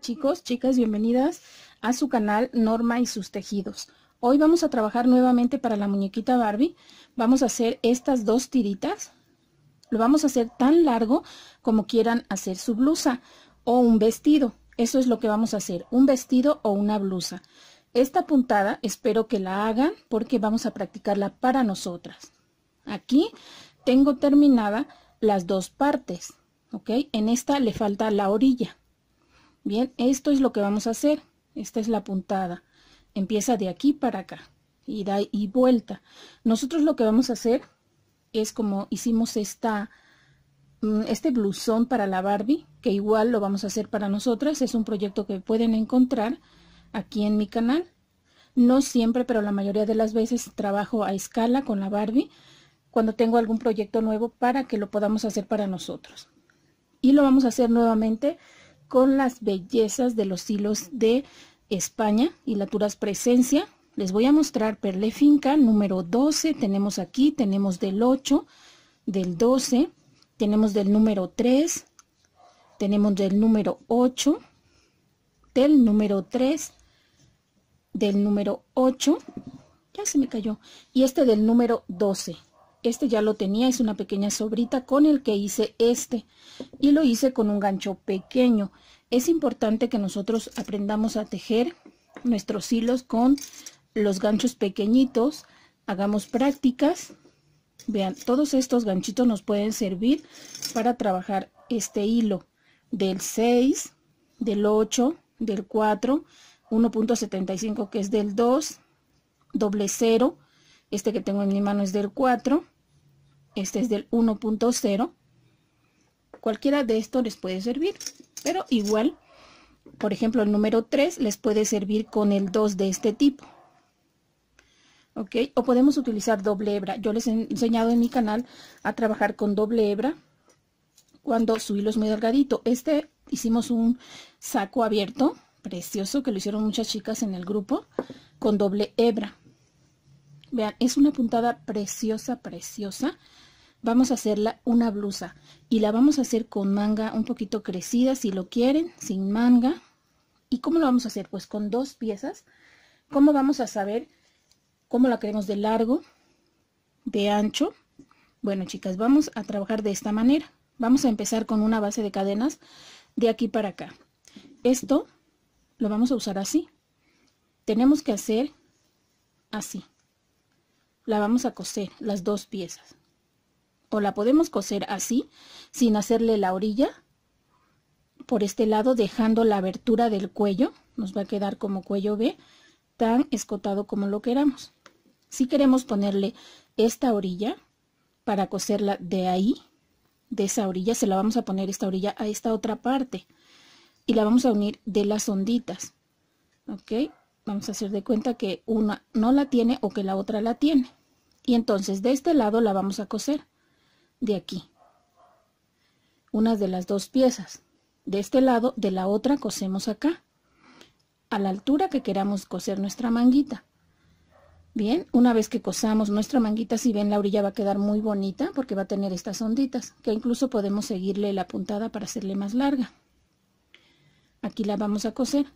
Chicos, chicas, bienvenidas a su canal Norma y sus tejidos. Hoy vamos a trabajar nuevamente para la muñequita Barbie. Vamos a hacer estas dos tiritas. Lo vamos a hacer tan largo como quieran hacer su blusa o un vestido. Eso es lo que vamos a hacer, un vestido o una blusa. Esta puntada espero que la hagan porque vamos a practicarla para nosotras. Aquí tengo terminada las dos partes, ¿ok? En esta le falta la orilla. Bien, esto es lo que vamos a hacer. Esta es la puntada. Empieza de aquí para acá. Y da y vuelta. Nosotros lo que vamos a hacer es como hicimos esta mm, este blusón para la Barbie, que igual lo vamos a hacer para nosotras, es un proyecto que pueden encontrar aquí en mi canal. No siempre, pero la mayoría de las veces trabajo a escala con la Barbie cuando tengo algún proyecto nuevo para que lo podamos hacer para nosotros. Y lo vamos a hacer nuevamente con las bellezas de los hilos de España, y laturas presencia. Les voy a mostrar perle finca número 12, tenemos aquí, tenemos del 8, del 12, tenemos del número 3, tenemos del número 8, del número 3, del número 8, ya se me cayó, y este del número 12. Este ya lo tenía, es una pequeña sobrita con el que hice este y lo hice con un gancho pequeño. Es importante que nosotros aprendamos a tejer nuestros hilos con los ganchos pequeñitos, hagamos prácticas. Vean, todos estos ganchitos nos pueden servir para trabajar este hilo del 6, del 8, del 4, 1.75 que es del 2, doble 0, este que tengo en mi mano es del 4. Este es del 1.0. Cualquiera de estos les puede servir. Pero igual, por ejemplo, el número 3 les puede servir con el 2 de este tipo. ¿Ok? O podemos utilizar doble hebra. Yo les he enseñado en mi canal a trabajar con doble hebra cuando su hilo es muy delgadito. Este hicimos un saco abierto, precioso, que lo hicieron muchas chicas en el grupo, con doble hebra. Vean, es una puntada preciosa, preciosa. Vamos a hacerla una blusa y la vamos a hacer con manga un poquito crecida si lo quieren, sin manga. ¿Y cómo lo vamos a hacer? Pues con dos piezas. ¿Cómo vamos a saber cómo la queremos de largo, de ancho? Bueno, chicas, vamos a trabajar de esta manera. Vamos a empezar con una base de cadenas de aquí para acá. Esto lo vamos a usar así. Tenemos que hacer así la vamos a coser, las dos piezas. O la podemos coser así, sin hacerle la orilla, por este lado, dejando la abertura del cuello, nos va a quedar como cuello B, tan escotado como lo queramos. Si queremos ponerle esta orilla, para coserla de ahí, de esa orilla, se la vamos a poner esta orilla a esta otra parte. Y la vamos a unir de las onditas. ¿Ok? Vamos a hacer de cuenta que una no la tiene o que la otra la tiene. Y entonces de este lado la vamos a coser, de aquí. Una de las dos piezas. De este lado, de la otra cosemos acá, a la altura que queramos coser nuestra manguita. Bien, una vez que cosamos nuestra manguita, si ven la orilla va a quedar muy bonita porque va a tener estas onditas, que incluso podemos seguirle la puntada para hacerle más larga. Aquí la vamos a coser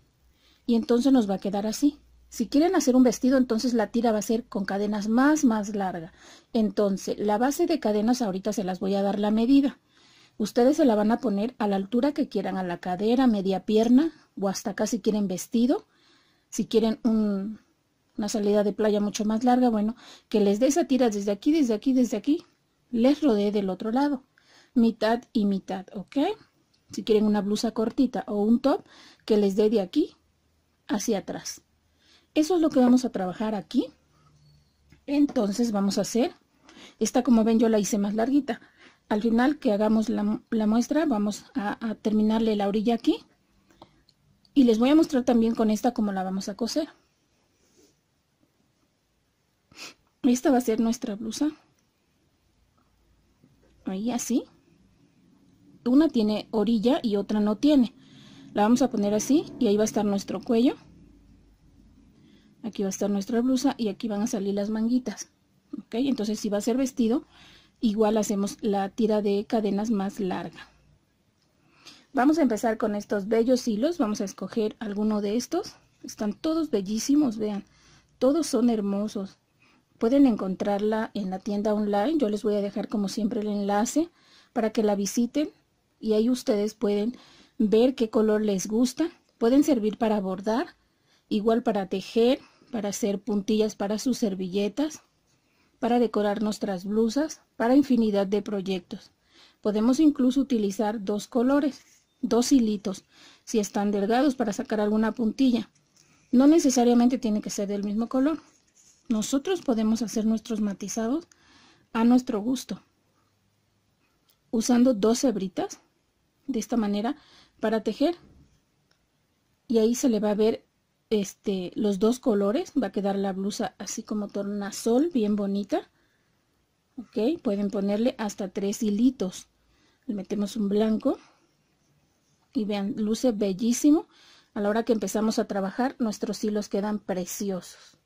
y entonces nos va a quedar así. Si quieren hacer un vestido, entonces la tira va a ser con cadenas más, más larga. Entonces, la base de cadenas ahorita se las voy a dar la medida. Ustedes se la van a poner a la altura que quieran, a la cadera, media pierna o hasta acá si quieren vestido. Si quieren una salida de playa mucho más larga, bueno, que les dé esa tira desde aquí, desde aquí, desde aquí. Les rodee del otro lado. Mitad y mitad, ¿ok? Si quieren una blusa cortita o un top, que les dé de aquí hacia atrás. Eso es lo que vamos a trabajar aquí. Entonces vamos a hacer, esta como ven yo la hice más larguita. Al final que hagamos la, muestra vamos a, a terminarle la orilla aquí. Y les voy a mostrar también con esta cómo la vamos a coser. Esta va a ser nuestra blusa. Ahí así. Una tiene orilla y otra no tiene. La vamos a poner así y ahí va a estar nuestro cuello aquí va a estar nuestra blusa y aquí van a salir las manguitas ok entonces si va a ser vestido igual hacemos la tira de cadenas más larga vamos a empezar con estos bellos hilos vamos a escoger alguno de estos están todos bellísimos vean todos son hermosos pueden encontrarla en la tienda online yo les voy a dejar como siempre el enlace para que la visiten y ahí ustedes pueden ver qué color les gusta pueden servir para bordar igual para tejer para hacer puntillas para sus servilletas, para decorar nuestras blusas, para infinidad de proyectos. Podemos incluso utilizar dos colores, dos hilitos, si están delgados para sacar alguna puntilla. No necesariamente tiene que ser del mismo color. Nosotros podemos hacer nuestros matizados a nuestro gusto, usando dos hebritas, de esta manera, para tejer. Y ahí se le va a ver este, los dos colores. Va a quedar la blusa así como tornasol, bien bonita. Ok, pueden ponerle hasta tres hilitos. Le metemos un blanco. Y vean, luce bellísimo. A la hora que empezamos a trabajar, nuestros hilos quedan preciosos.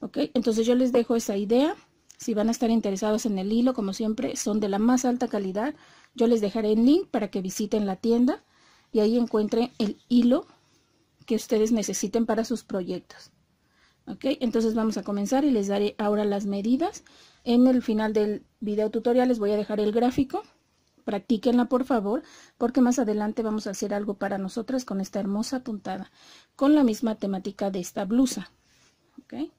Ok, entonces yo les dejo esa idea. Si van a estar interesados en el hilo, como siempre, son de la más alta calidad. Yo les dejaré el link para que visiten la tienda y ahí encuentren el hilo que ustedes necesiten para sus proyectos. ¿Ok? Entonces vamos a comenzar y les daré ahora las medidas. En el final del video tutorial les voy a dejar el gráfico. Practíquenla por favor, porque más adelante vamos a hacer algo para nosotras con esta hermosa puntada, con la misma temática de esta blusa. ¿Ok?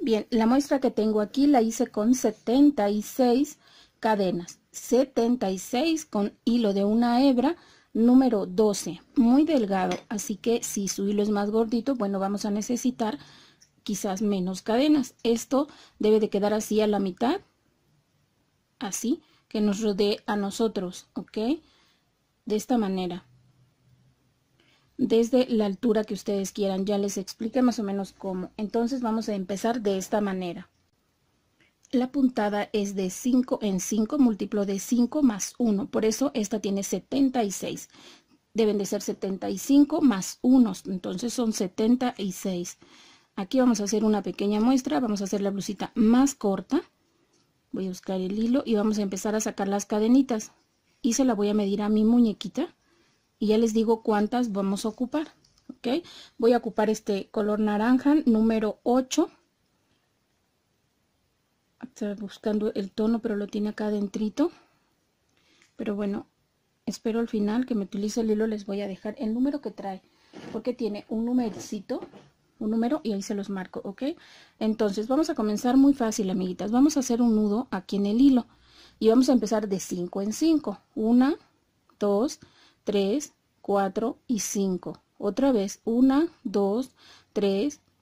Bien, la muestra que tengo aquí la hice con 76 cadenas, 76 con hilo de una hebra, número 12, muy delgado, así que si su hilo es más gordito, bueno, vamos a necesitar quizás menos cadenas. Esto debe de quedar así a la mitad, así, que nos rodee a nosotros, ¿ok? De esta manera. Desde la altura que ustedes quieran, ya les expliqué más o menos cómo. Entonces vamos a empezar de esta manera. La puntada es de 5 en 5, múltiplo de 5 más 1. Por eso esta tiene 76. Deben de ser 75 más 1, entonces son 76. Aquí vamos a hacer una pequeña muestra, vamos a hacer la blusita más corta. Voy a buscar el hilo y vamos a empezar a sacar las cadenitas. Y se la voy a medir a mi muñequita y ya les digo cuántas vamos a ocupar. ¿ok? Voy a ocupar este color naranja número 8 buscando el tono, pero lo tiene acá adentrito. Pero bueno, espero al final que me utilice el hilo. Les voy a dejar el número que trae. Porque tiene un numercito, un número y ahí se los marco, ¿ok? Entonces vamos a comenzar muy fácil, amiguitas. Vamos a hacer un nudo aquí en el hilo. Y vamos a empezar de 5 en 5. 1, 2, 3, 4 y 5. Otra vez, 1, 2, 3,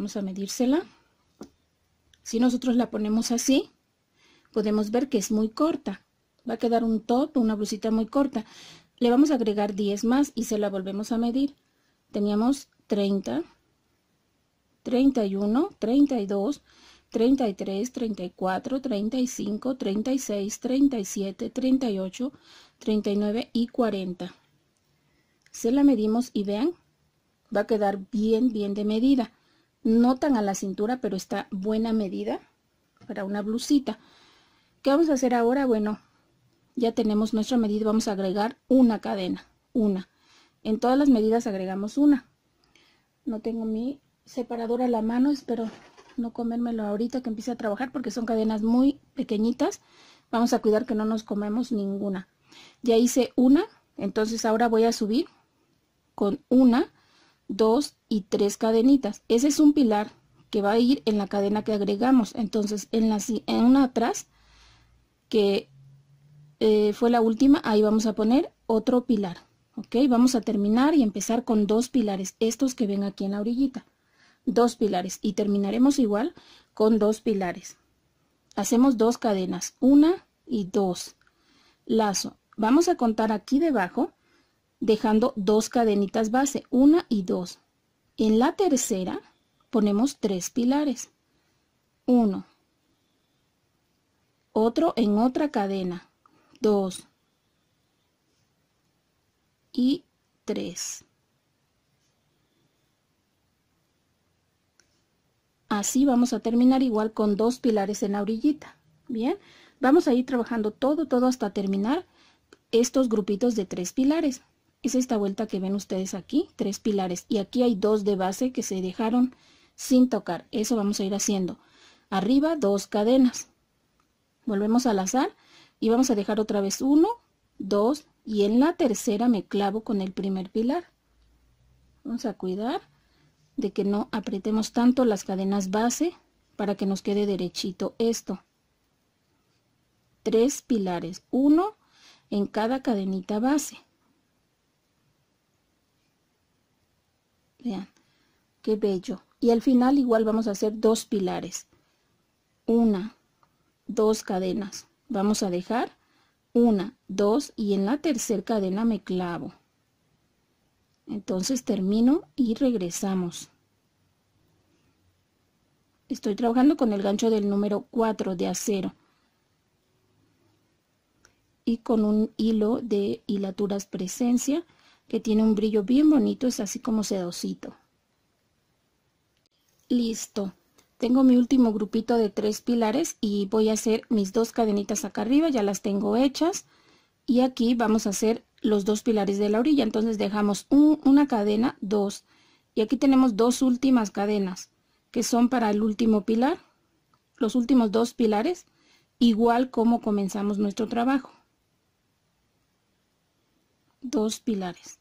Vamos a medírsela. Si nosotros la ponemos así, podemos ver que es muy corta. Va a quedar un top, una blusita muy corta. Le vamos a agregar 10 más y se la volvemos a medir. Teníamos 30, 31, 32, 33, 34, 35, 36, 37, 38, 39 y 40. Se la medimos y vean, va a quedar bien, bien de medida no tan a la cintura, pero está buena medida para una blusita. ¿Qué vamos a hacer ahora? Bueno, ya tenemos nuestra medida, vamos a agregar una cadena, una. En todas las medidas agregamos una. No tengo mi separadora a la mano, espero no comérmelo ahorita que empiece a trabajar porque son cadenas muy pequeñitas. Vamos a cuidar que no nos comemos ninguna. Ya hice una, entonces ahora voy a subir con una dos y tres cadenitas. Ese es un pilar que va a ir en la cadena que agregamos. Entonces, en, la, en una atrás, que eh, fue la última, ahí vamos a poner otro pilar. ¿Ok? Vamos a terminar y empezar con dos pilares, estos que ven aquí en la orillita. Dos pilares. Y terminaremos igual con dos pilares. Hacemos dos cadenas, una y dos. Lazo. Vamos a contar aquí debajo dejando dos cadenitas base, una y dos. En la tercera ponemos tres pilares. Uno, otro en otra cadena, dos y tres. Así vamos a terminar igual con dos pilares en la orillita. Bien, vamos a ir trabajando todo, todo hasta terminar estos grupitos de tres pilares es esta vuelta que ven ustedes aquí, tres pilares. Y aquí hay dos de base que se dejaron sin tocar. Eso vamos a ir haciendo. Arriba dos cadenas. Volvemos al azar y vamos a dejar otra vez uno, dos y en la tercera me clavo con el primer pilar. Vamos a cuidar de que no apretemos tanto las cadenas base para que nos quede derechito esto. Tres pilares, uno en cada cadenita base. Vean, qué bello. Y al final igual vamos a hacer dos pilares. Una, dos cadenas. Vamos a dejar una, dos y en la tercera cadena me clavo. Entonces termino y regresamos. Estoy trabajando con el gancho del número 4 de acero y con un hilo de hilaturas presencia que tiene un brillo bien bonito, es así como sedosito. Listo. Tengo mi último grupito de tres pilares y voy a hacer mis dos cadenitas acá arriba, ya las tengo hechas. Y aquí vamos a hacer los dos pilares de la orilla, entonces dejamos una cadena, dos. Y aquí tenemos dos últimas cadenas, que son para el último pilar, los últimos dos pilares, igual como comenzamos nuestro trabajo. Dos pilares.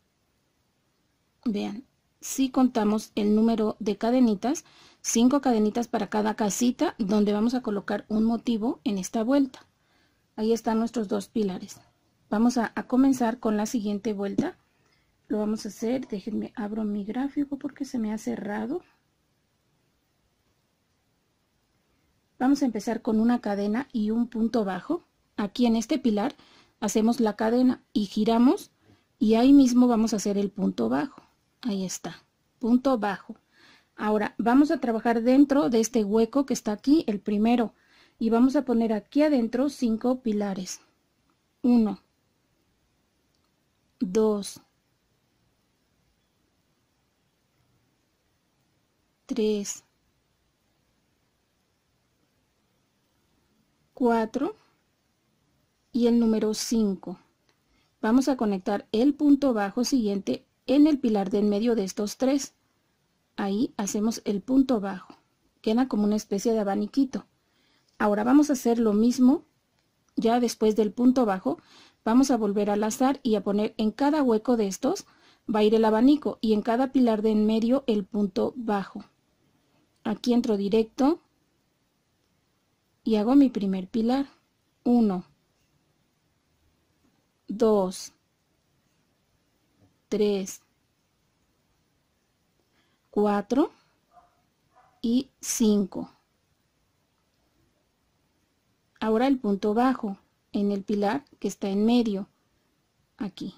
Vean, si contamos el número de cadenitas, 5 cadenitas para cada casita donde vamos a colocar un motivo en esta vuelta. Ahí están nuestros dos pilares. Vamos a, a comenzar con la siguiente vuelta. Lo vamos a hacer, déjenme, abro mi gráfico porque se me ha cerrado. Vamos a empezar con una cadena y un punto bajo. Aquí en este pilar hacemos la cadena y giramos y ahí mismo vamos a hacer el punto bajo ahí está, punto bajo. Ahora vamos a trabajar dentro de este hueco que está aquí, el primero, y vamos a poner aquí adentro cinco pilares. 1, 2, 3, 4 y el número 5. Vamos a conectar el punto bajo siguiente en el pilar de en medio de estos tres. Ahí hacemos el punto bajo. Queda como una especie de abaniquito. Ahora vamos a hacer lo mismo, ya después del punto bajo, vamos a volver al azar y a poner en cada hueco de estos va a ir el abanico y en cada pilar de en medio el punto bajo. Aquí entro directo y hago mi primer pilar. 1, 2, 3, 4 y 5. Ahora el punto bajo en el pilar que está en medio, aquí.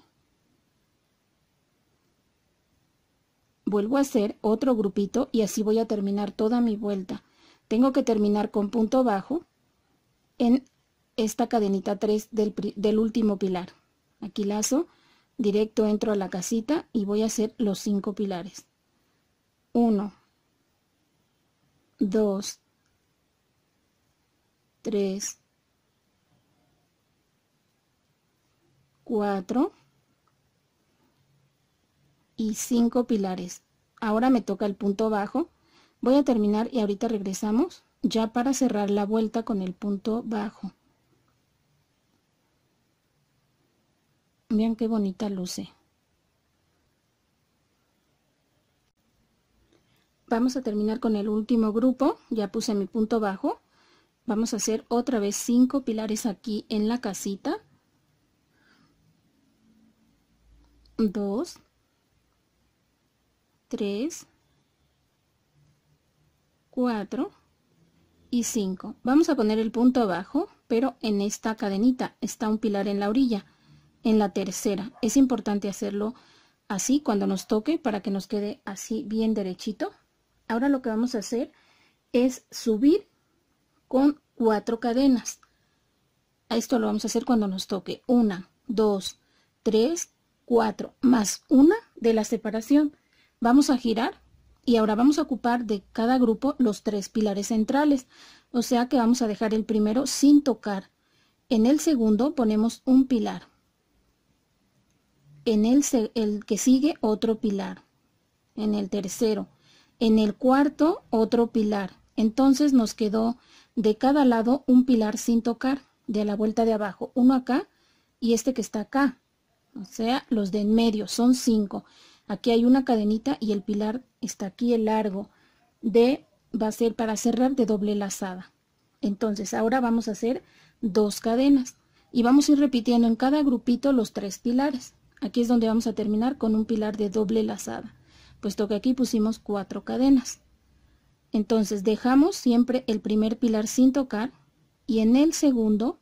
Vuelvo a hacer otro grupito y así voy a terminar toda mi vuelta. Tengo que terminar con punto bajo en esta cadenita 3 del, del último pilar. Aquí lazo directo entro a la casita y voy a hacer los cinco pilares 1 2 3 4 y 5 pilares ahora me toca el punto bajo voy a terminar y ahorita regresamos ya para cerrar la vuelta con el punto bajo Vean qué bonita luce. Vamos a terminar con el último grupo. Ya puse mi punto bajo. Vamos a hacer otra vez cinco pilares aquí en la casita. Dos. Tres. Cuatro. y cinco. Vamos a poner el punto abajo, pero en esta cadenita está un pilar en la orilla en la tercera. Es importante hacerlo así cuando nos toque para que nos quede así bien derechito. Ahora lo que vamos a hacer es subir con cuatro cadenas. a Esto lo vamos a hacer cuando nos toque. Una, dos, tres, cuatro, más una de la separación. Vamos a girar y ahora vamos a ocupar de cada grupo los tres pilares centrales. O sea que vamos a dejar el primero sin tocar. En el segundo ponemos un pilar en el, el que sigue otro pilar, en el tercero, en el cuarto otro pilar. Entonces nos quedó de cada lado un pilar sin tocar, de la vuelta de abajo, uno acá y este que está acá, o sea, los de en medio, son cinco. Aquí hay una cadenita y el pilar está aquí, el largo de, va a ser para cerrar de doble lazada. Entonces, ahora vamos a hacer dos cadenas y vamos a ir repitiendo en cada grupito los tres pilares. Aquí es donde vamos a terminar con un pilar de doble lazada, puesto que aquí pusimos cuatro cadenas. Entonces dejamos siempre el primer pilar sin tocar y en el segundo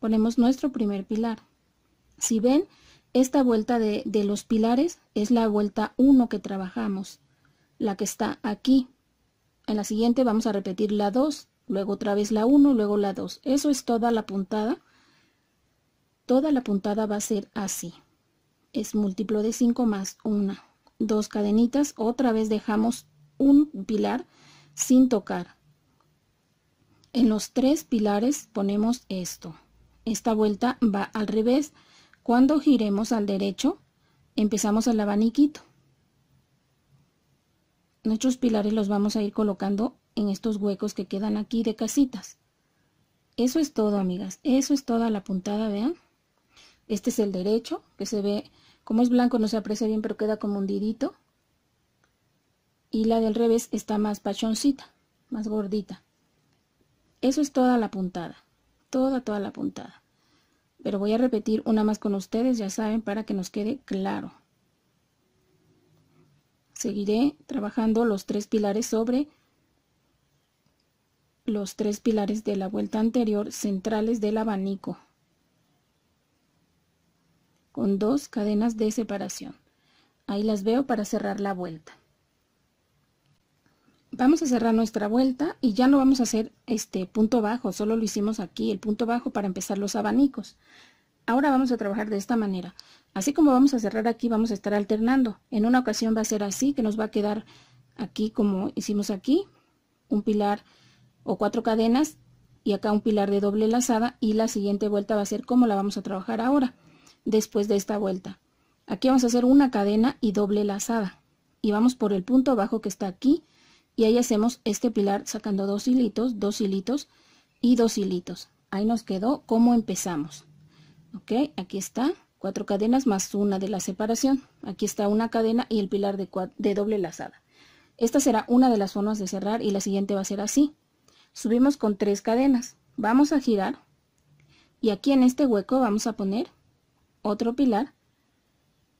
ponemos nuestro primer pilar. Si ven, esta vuelta de, los pilares es la vuelta 1 que trabajamos, la que está aquí. En la siguiente vamos a repetir la 2, luego otra vez la 1, luego la 2. Eso es toda la puntada. Toda la puntada va a ser así es múltiplo de 5 más 1. Dos cadenitas, otra vez dejamos un pilar sin tocar. En los tres pilares ponemos esto. Esta vuelta va al revés. Cuando giremos al derecho, empezamos al abaniquito. Nuestros pilares los vamos a ir colocando en estos huecos que quedan aquí de casitas. Eso es todo, amigas. Eso es toda la puntada, vean. Este es el derecho, que se ve como es blanco no se aprecia bien, pero queda como hundidito. Y la del revés está más pachoncita, más gordita. Eso es toda la puntada, toda, toda la puntada. Pero voy a repetir una más con ustedes, ya saben, para que nos quede claro. Seguiré trabajando los tres pilares sobre los tres pilares de la vuelta anterior centrales del abanico con dos cadenas de separación. Ahí las veo para cerrar la vuelta. Vamos a cerrar nuestra vuelta y ya no vamos a hacer este punto bajo, solo lo hicimos aquí, el punto bajo para empezar los abanicos. Ahora vamos a trabajar de esta manera. Así como vamos a cerrar aquí, vamos a estar alternando. En una ocasión va a ser así, que nos va a quedar aquí como hicimos aquí, un pilar o cuatro cadenas y acá un pilar de doble lazada y la siguiente vuelta va a ser como la vamos a trabajar ahora después de esta vuelta. Aquí vamos a hacer una cadena y doble lazada. Y vamos por el punto bajo que está aquí. Y ahí hacemos este pilar sacando dos hilitos, dos hilitos y dos hilitos. Ahí nos quedó como empezamos. Ok, aquí está. Cuatro cadenas más una de la separación. Aquí está una cadena y el pilar de, de doble lazada. Esta será una de las formas de cerrar y la siguiente va a ser así. Subimos con tres cadenas. Vamos a girar. Y aquí en este hueco vamos a poner otro pilar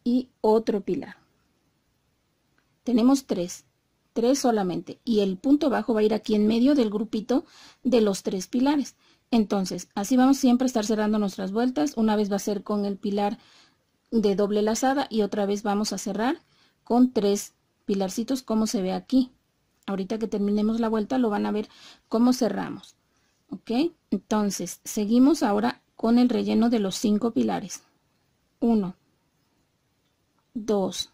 y otro pilar. Tenemos tres, tres solamente y el punto bajo va a ir aquí en medio del grupito de los tres pilares. Entonces, así vamos siempre a estar cerrando nuestras vueltas. Una vez va a ser con el pilar de doble lazada y otra vez vamos a cerrar con tres pilarcitos como se ve aquí. Ahorita que terminemos la vuelta lo van a ver cómo cerramos. ¿Ok? Entonces, seguimos ahora con el relleno de los cinco pilares. 1, 2,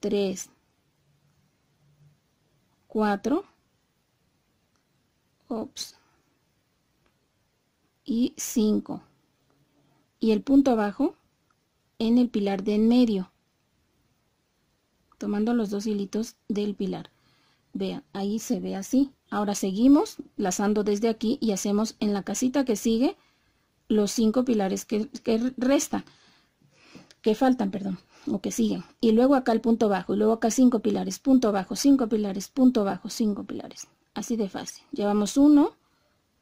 3, 4, ops, y 5. Y el punto abajo en el pilar de en medio, tomando los dos hilitos del pilar. Vean, ahí se ve así. Ahora seguimos lazando desde aquí y hacemos en la casita que sigue los cinco pilares que, resta restan, que faltan, perdón, o que siguen. Y luego acá el punto bajo, y luego acá cinco pilares, punto bajo, cinco pilares, punto bajo, cinco pilares. Así de fácil. Llevamos uno,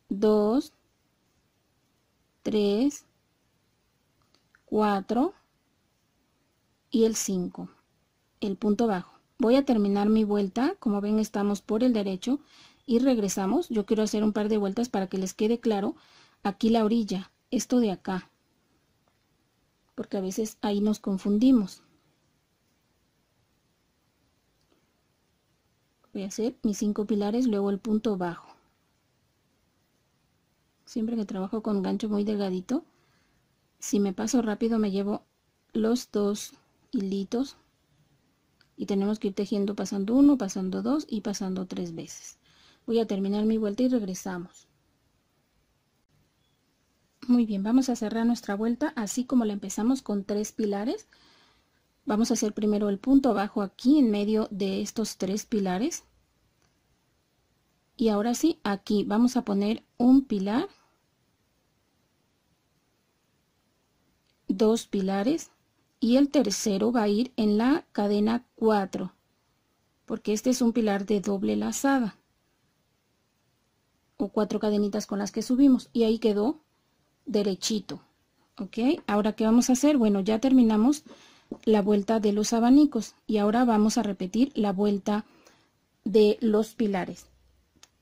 dos, tres, cuatro y el cinco, el punto bajo. Voy a terminar mi vuelta, como ven estamos por el derecho y regresamos. Yo quiero hacer un par de vueltas para que les quede claro aquí la orilla esto de acá, porque a veces ahí nos confundimos. Voy a hacer mis cinco pilares, luego el punto bajo. Siempre que trabajo con gancho muy delgadito, si me paso rápido me llevo los dos hilitos y tenemos que ir tejiendo pasando uno, pasando dos y pasando tres veces. Voy a terminar mi vuelta y regresamos. Muy bien, vamos a cerrar nuestra vuelta así como la empezamos con tres pilares. Vamos a hacer primero el punto abajo aquí en medio de estos tres pilares. Y ahora sí, aquí vamos a poner un pilar, dos pilares y el tercero va a ir en la cadena 4 porque este es un pilar de doble lazada o cuatro cadenitas con las que subimos y ahí quedó derechito. ¿Ok? Ahora, ¿qué vamos a hacer? Bueno, ya terminamos la vuelta de los abanicos y ahora vamos a repetir la vuelta de los pilares.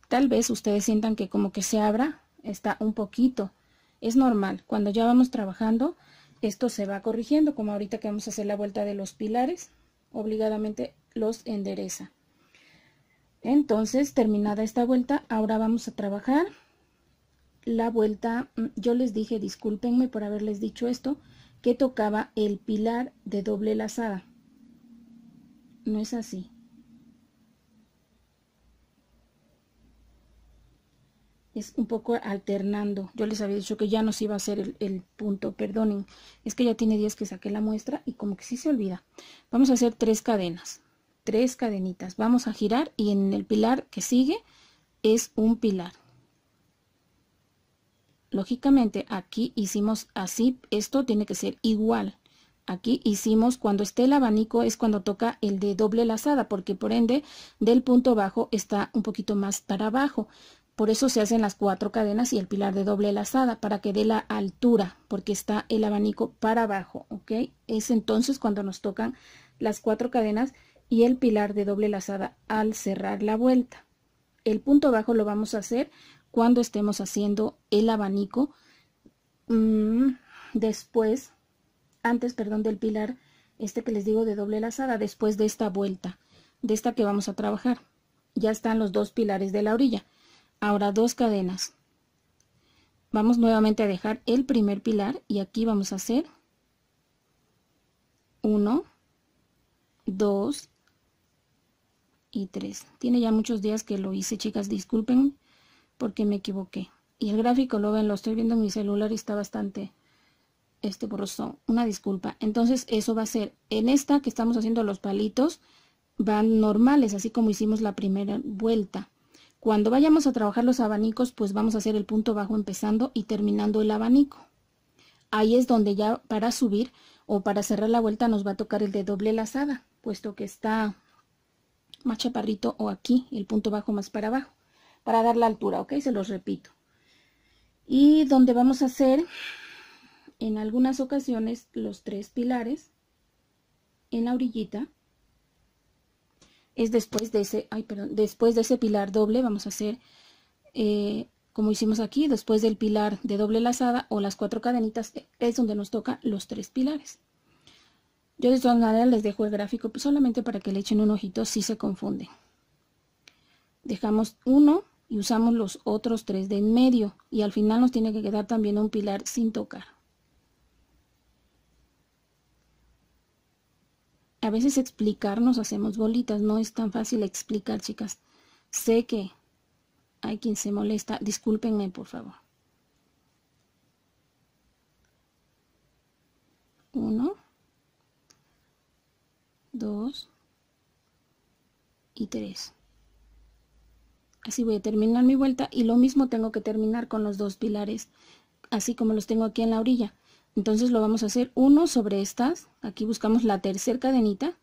Tal vez ustedes sientan que como que se abra, está un poquito. Es normal, cuando ya vamos trabajando, esto se va corrigiendo, como ahorita que vamos a hacer la vuelta de los pilares, obligadamente los endereza. Entonces, terminada esta vuelta, ahora vamos a trabajar la vuelta, mm, yo les dije, discúlpenme por haberles dicho esto, que tocaba el pilar de doble lazada. No es así. Es un poco alternando. Yo les había dicho que ya se iba a hacer el, punto, perdonen. Es que ya tiene 10 que saqué la muestra y como que sí se olvida. Vamos a hacer tres cadenas, tres cadenitas. Vamos a girar y en el pilar que sigue es un pilar Lógicamente aquí hicimos así, esto tiene que ser igual. Aquí hicimos cuando esté el abanico es cuando toca el de doble lazada porque por ende del punto bajo está un poquito más para abajo. Por eso se hacen las cuatro cadenas y el pilar de doble lazada para que dé la altura porque está el abanico para abajo, ¿ok? Es entonces cuando nos tocan las cuatro cadenas y el pilar de doble lazada al cerrar la vuelta. El punto bajo lo vamos a hacer cuando estemos haciendo el abanico mm, después, antes, perdón, del pilar, este que les digo de doble lazada, después de esta vuelta, de esta que vamos a trabajar. Ya están los dos pilares de la orilla. Ahora dos cadenas. Vamos nuevamente a dejar el primer pilar y aquí vamos a hacer uno, dos y tres. Tiene ya muchos días que lo hice, chicas, disculpen, porque me equivoqué. Y el gráfico lo ven, lo estoy viendo en mi celular y está bastante este borroso. Una disculpa. Entonces eso va a ser, en esta que estamos haciendo los palitos, van normales, así como hicimos la primera vuelta. Cuando vayamos a trabajar los abanicos, pues vamos a hacer el punto bajo empezando y terminando el abanico. Ahí es donde ya para subir o para cerrar la vuelta nos va a tocar el de doble lazada, puesto que está más chaparrito o aquí, el punto bajo más para abajo para dar la altura, ¿ok? Se los repito. Y donde vamos a hacer en algunas ocasiones los tres pilares en la orillita es después de ese, ay, perdón, después de ese pilar doble vamos a hacer eh, como hicimos aquí, después del pilar de doble lazada o las cuatro cadenitas es donde nos toca los tres pilares. Yo de todas maneras les dejo el gráfico solamente para que le echen un ojito si se confunden. Dejamos uno y usamos los otros tres de en medio y al final nos tiene que quedar también un pilar sin tocar. A veces explicarnos hacemos bolitas, no es tan fácil explicar chicas. Sé que hay quien se molesta, discúlpenme por favor. Uno, dos y tres. Así voy a terminar mi vuelta y lo mismo tengo que terminar con los dos pilares, así como los tengo aquí en la orilla. Entonces lo vamos a hacer uno sobre estas, aquí buscamos la tercera cadenita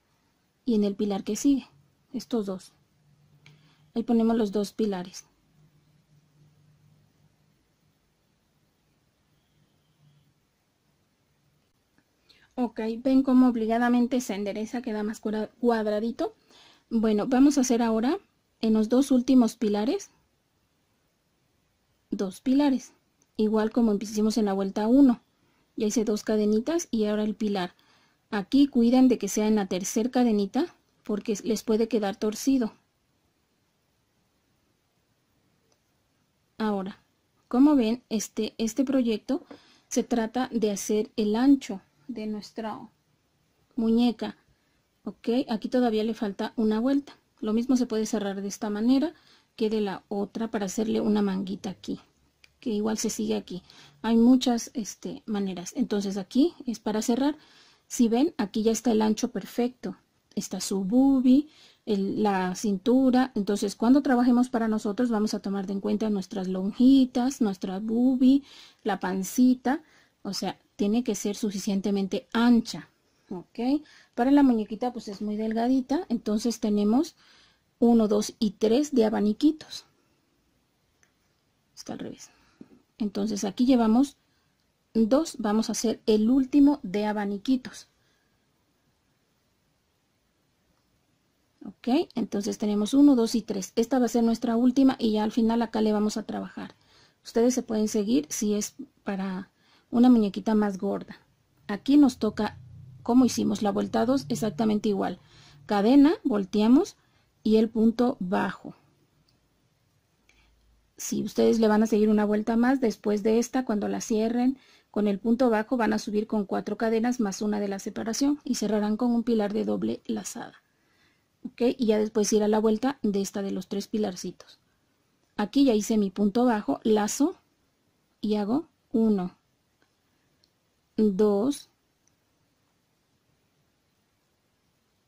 y en el pilar que sigue, estos dos. Ahí ponemos los dos pilares. Ok, ven cómo obligadamente se endereza, queda más cuadradito. Bueno, vamos a hacer ahora en los dos últimos pilares, dos pilares, igual como hicimos en la vuelta 1. Ya hice dos cadenitas y ahora el pilar. Aquí cuiden de que sea en la tercera cadenita porque les puede quedar torcido. Ahora, como ven, este, este proyecto se trata de hacer el ancho de nuestra muñeca. Ok, aquí todavía le falta una vuelta. Lo mismo se puede cerrar de esta manera que de la otra para hacerle una manguita aquí, que igual se sigue aquí. Hay muchas este, maneras. Entonces aquí es para cerrar. Si ven, aquí ya está el ancho perfecto. Está su bubi, la cintura. Entonces, cuando trabajemos para nosotros, vamos a tomar en cuenta nuestras lonjitas, nuestra bubi, la pancita. O sea, tiene que ser suficientemente ancha ok para la muñequita pues es muy delgadita entonces tenemos 1 2 y 3 de abaniquitos está al revés entonces aquí llevamos dos vamos a hacer el último de abaniquitos ok entonces tenemos 1 2 y 3 esta va a ser nuestra última y ya al final acá le vamos a trabajar ustedes se pueden seguir si es para una muñequita más gorda aquí nos toca como hicimos la vuelta 2, exactamente igual. Cadena, volteamos y el punto bajo. Si ustedes le van a seguir una vuelta más, después de esta, cuando la cierren con el punto bajo, van a subir con cuatro cadenas más una de la separación y cerrarán con un pilar de doble lazada. ¿Ok? Y ya después ir a la vuelta de esta de los tres pilarcitos. Aquí ya hice mi punto bajo, lazo y hago 1, 2,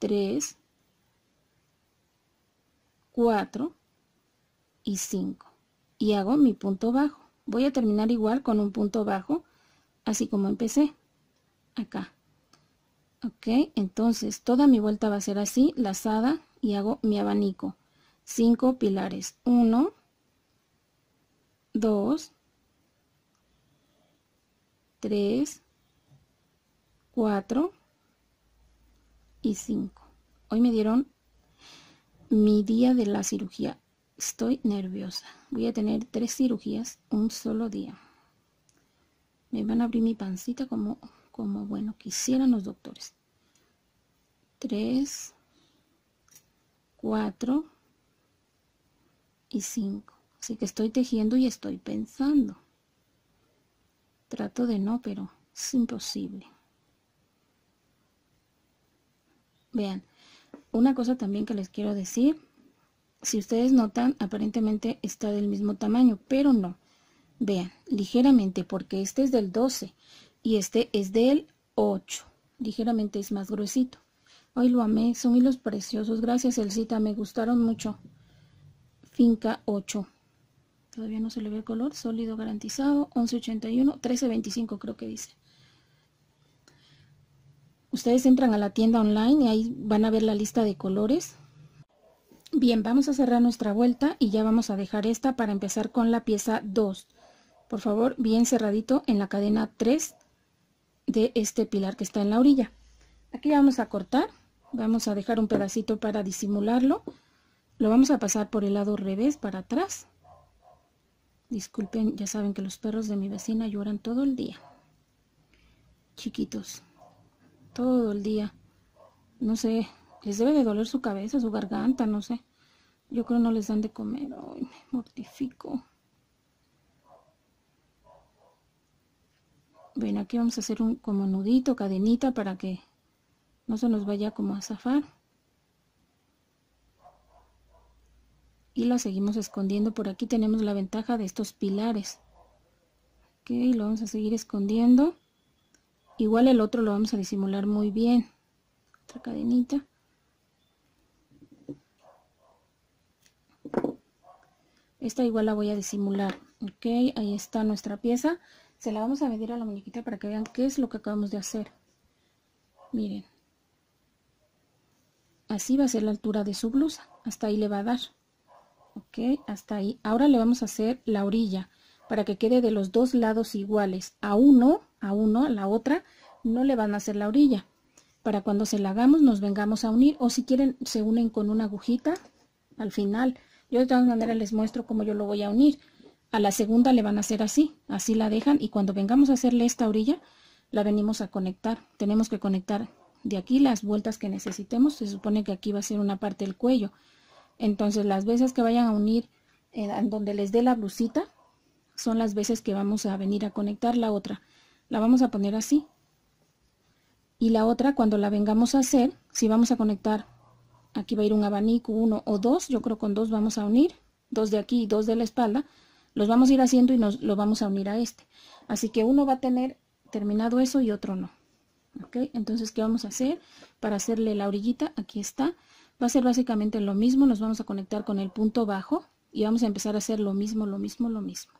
3, 4 y 5. Y hago mi punto bajo. Voy a terminar igual con un punto bajo, así como empecé. Acá. Ok, entonces toda mi vuelta va a ser así, lazada, y hago mi abanico. 5 pilares. 1, 2, 3, 4, y 5. Hoy me dieron mi día de la cirugía. Estoy nerviosa. Voy a tener tres cirugías un solo día. Me van a abrir mi pancita como, como bueno, quisieran los doctores. 3, 4 y 5. Así que estoy tejiendo y estoy pensando. Trato de no, pero es imposible. Vean, una cosa también que les quiero decir, si ustedes notan, aparentemente está del mismo tamaño, pero no. Vean, ligeramente, porque este es del 12 y este es del 8. Ligeramente es más gruesito. Hoy lo amé, son hilos preciosos. Gracias, Elcita, me gustaron mucho. Finca 8. Todavía no se le ve el color, sólido garantizado, 11.81, 13.25 creo que dice. Ustedes entran a la tienda online y ahí van a ver la lista de colores. Bien, vamos a cerrar nuestra vuelta y ya vamos a dejar esta para empezar con la pieza 2. Por favor, bien cerradito en la cadena 3 de este pilar que está en la orilla. Aquí vamos a cortar, vamos a dejar un pedacito para disimularlo. Lo vamos a pasar por el lado revés para atrás. Disculpen, ya saben que los perros de mi vecina lloran todo el día. Chiquitos todo el día. No sé, les debe de doler su cabeza, su garganta, no sé. Yo creo no les dan de comer. Ay, me mortifico. Ven, aquí vamos a hacer un como nudito, cadenita para que no se nos vaya como a zafar. Y la seguimos escondiendo. Por aquí tenemos la ventaja de estos pilares. Ok, lo vamos a seguir escondiendo igual el otro lo vamos a disimular muy bien otra cadenita esta igual la voy a disimular ok ahí está nuestra pieza se la vamos a medir a la muñequita para que vean qué es lo que acabamos de hacer miren así va a ser la altura de su blusa hasta ahí le va a dar ok hasta ahí ahora le vamos a hacer la orilla para que quede de los dos lados iguales a uno a uno, a la otra, no le van a hacer la orilla. Para cuando se la hagamos nos vengamos a unir o si quieren se unen con una agujita al final. Yo de todas maneras les muestro cómo yo lo voy a unir. A la segunda le van a hacer así, así la dejan y cuando vengamos a hacerle esta orilla la venimos a conectar. Tenemos que conectar de aquí las vueltas que necesitemos. Se supone que aquí va a ser una parte del cuello. Entonces las veces que vayan a unir eh, en donde les dé la blusita son las veces que vamos a venir a conectar la otra la vamos a poner así. Y la otra, cuando la vengamos a hacer, si vamos a conectar, aquí va a ir un abanico, uno o dos, yo creo con dos vamos a unir, dos de aquí y dos de la espalda, los vamos a ir haciendo y nos lo vamos a unir a este. Así que uno va a tener terminado eso y otro no. ¿Ok? Entonces, ¿qué vamos a hacer? Para hacerle la orillita, aquí está. Va a ser básicamente lo mismo, nos vamos a conectar con el punto bajo y vamos a empezar a hacer lo mismo, lo mismo, lo mismo.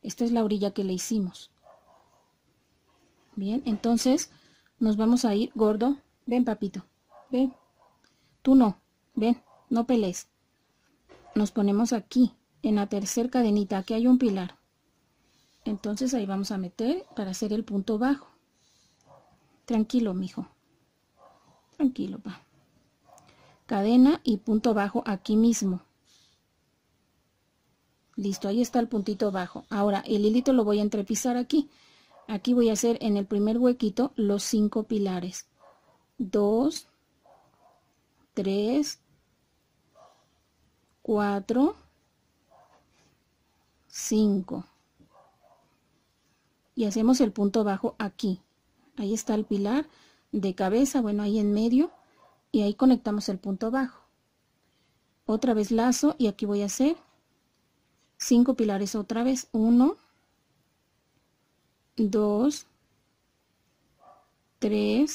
Esta es la orilla que le hicimos. Bien, entonces nos vamos a ir gordo. Ven, papito. Ven. Tú no. Ven, no pelees. Nos ponemos aquí, en la tercera cadenita. Aquí hay un pilar. Entonces ahí vamos a meter para hacer el punto bajo. Tranquilo, mijo. Tranquilo, pa. Cadena y punto bajo aquí mismo. Listo, ahí está el puntito bajo. Ahora el hilito lo voy a entrepizar aquí aquí voy a hacer en el primer huequito los cinco pilares Dos, tres, cuatro, cinco. y hacemos el punto bajo aquí ahí está el pilar de cabeza bueno ahí en medio y ahí conectamos el punto bajo otra vez lazo y aquí voy a hacer cinco pilares otra vez Uno. 2, 3,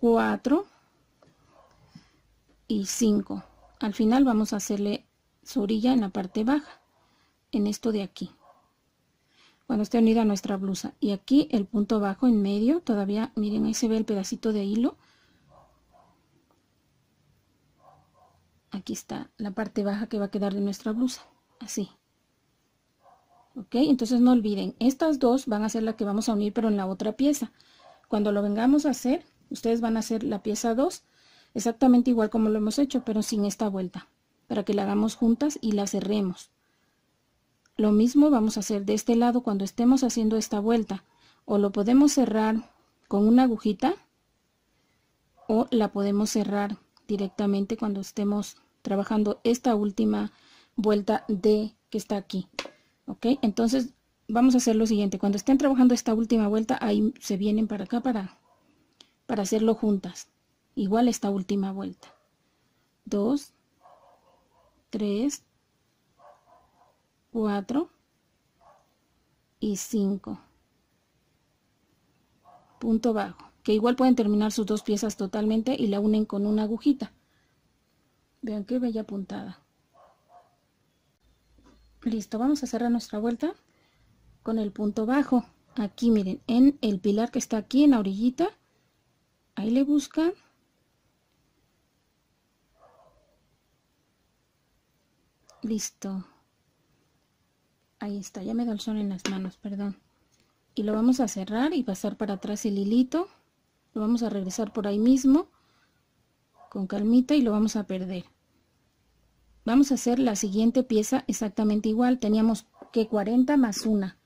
4 y 5. Al final vamos a hacerle su orilla en la parte baja, en esto de aquí. Cuando esté unida nuestra blusa. Y aquí el punto bajo en medio, todavía, miren, ahí se ve el pedacito de hilo. Aquí está la parte baja que va a quedar de nuestra blusa, así. ¿Ok? Entonces no olviden, estas dos van a ser las que vamos a unir, pero en la otra pieza. Cuando lo vengamos a hacer, ustedes van a hacer la pieza 2, exactamente igual como lo hemos hecho, pero sin esta vuelta, para que la hagamos juntas y la cerremos. Lo mismo vamos a hacer de este lado cuando estemos haciendo esta vuelta. O lo podemos cerrar con una agujita, o la podemos cerrar directamente cuando estemos trabajando esta última vuelta de que está aquí. ¿Ok? Entonces vamos a hacer lo siguiente. Cuando estén trabajando esta última vuelta, ahí se vienen para acá para, para hacerlo juntas. Igual esta última vuelta. 2, 3, 4 y 5. Punto bajo. Que igual pueden terminar sus dos piezas totalmente y la unen con una agujita. Vean qué bella puntada. Listo, vamos a cerrar nuestra vuelta con el punto bajo. Aquí miren, en el pilar que está aquí en la orillita, ahí le buscan. Listo. Ahí está, ya me da el sol en las manos, perdón. Y lo vamos a cerrar y pasar para atrás el hilito. Lo vamos a regresar por ahí mismo con calmita y lo vamos a perder. Vamos a hacer la siguiente pieza exactamente igual. Teníamos que 40 más una.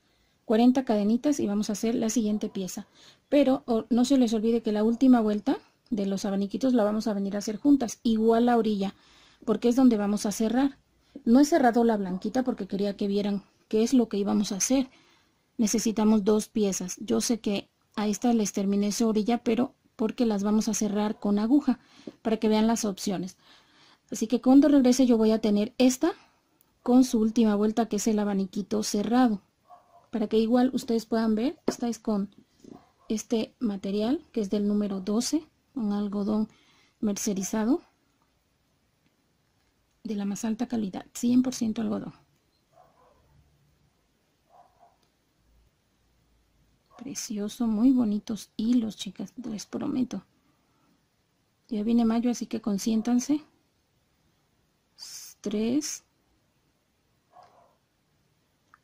40 cadenitas y vamos a hacer la siguiente pieza. Pero no se les olvide que la última vuelta de los abaniquitos la vamos a venir a hacer juntas, igual la orilla, porque es donde vamos a cerrar. No he cerrado la blanquita porque quería que vieran qué es lo que íbamos a hacer. Necesitamos dos piezas. Yo sé que a esta les terminé su orilla, pero porque las vamos a cerrar con aguja, para que vean las opciones. Así que cuando regrese yo voy a tener esta con su última vuelta que es el abaniquito cerrado. Para que igual ustedes puedan ver, esta es con este material que es del número 12, un algodón mercerizado de la más alta calidad, 100% algodón. Precioso, muy bonitos hilos, chicas, les prometo. Ya viene mayo, así que consiéntanse. 3,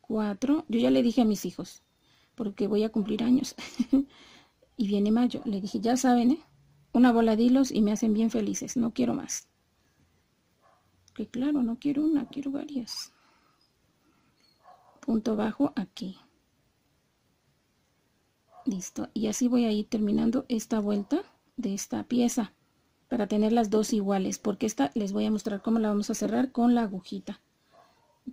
4. Yo ya le dije a mis hijos, porque voy a cumplir años. y viene mayo. Le dije, ya saben, ¿eh? Una bola de hilos y me hacen bien felices. No quiero más. Que claro, no quiero una, quiero varias. Punto bajo aquí. Listo. Y así voy a ir terminando esta vuelta de esta pieza para tener las dos iguales, porque esta les voy a mostrar cómo la vamos a cerrar con la agujita.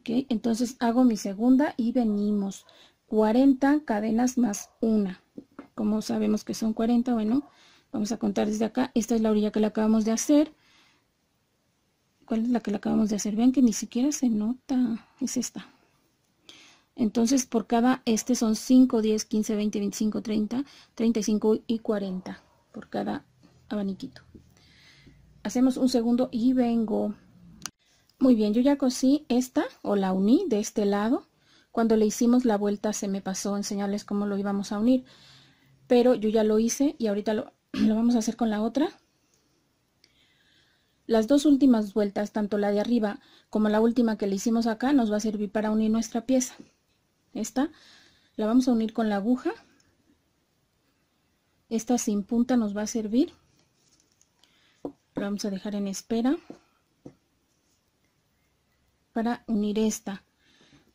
Entonces hago mi segunda y venimos. 40 cadenas más una. Como sabemos que son 40, bueno, vamos a contar desde acá. Esta es la orilla que la acabamos de hacer. ¿Cuál es la que la acabamos de hacer? Vean que ni siquiera se nota. Es esta. Entonces, por cada este son 5, 10, 15, 20, 25, 30, 35 y 40 por cada abaniquito hacemos un segundo y vengo. Muy bien, yo ya cosí esta o la uní de este lado. Cuando le hicimos la vuelta se me pasó enseñarles cómo lo íbamos a unir. Pero yo ya lo hice y ahorita lo, lo vamos a hacer con la otra. Las dos últimas vueltas, tanto la de arriba como la última que le hicimos acá, nos va a servir para unir nuestra pieza. Esta la vamos a unir con la aguja. Esta sin punta nos va a servir vamos a dejar en espera para unir esta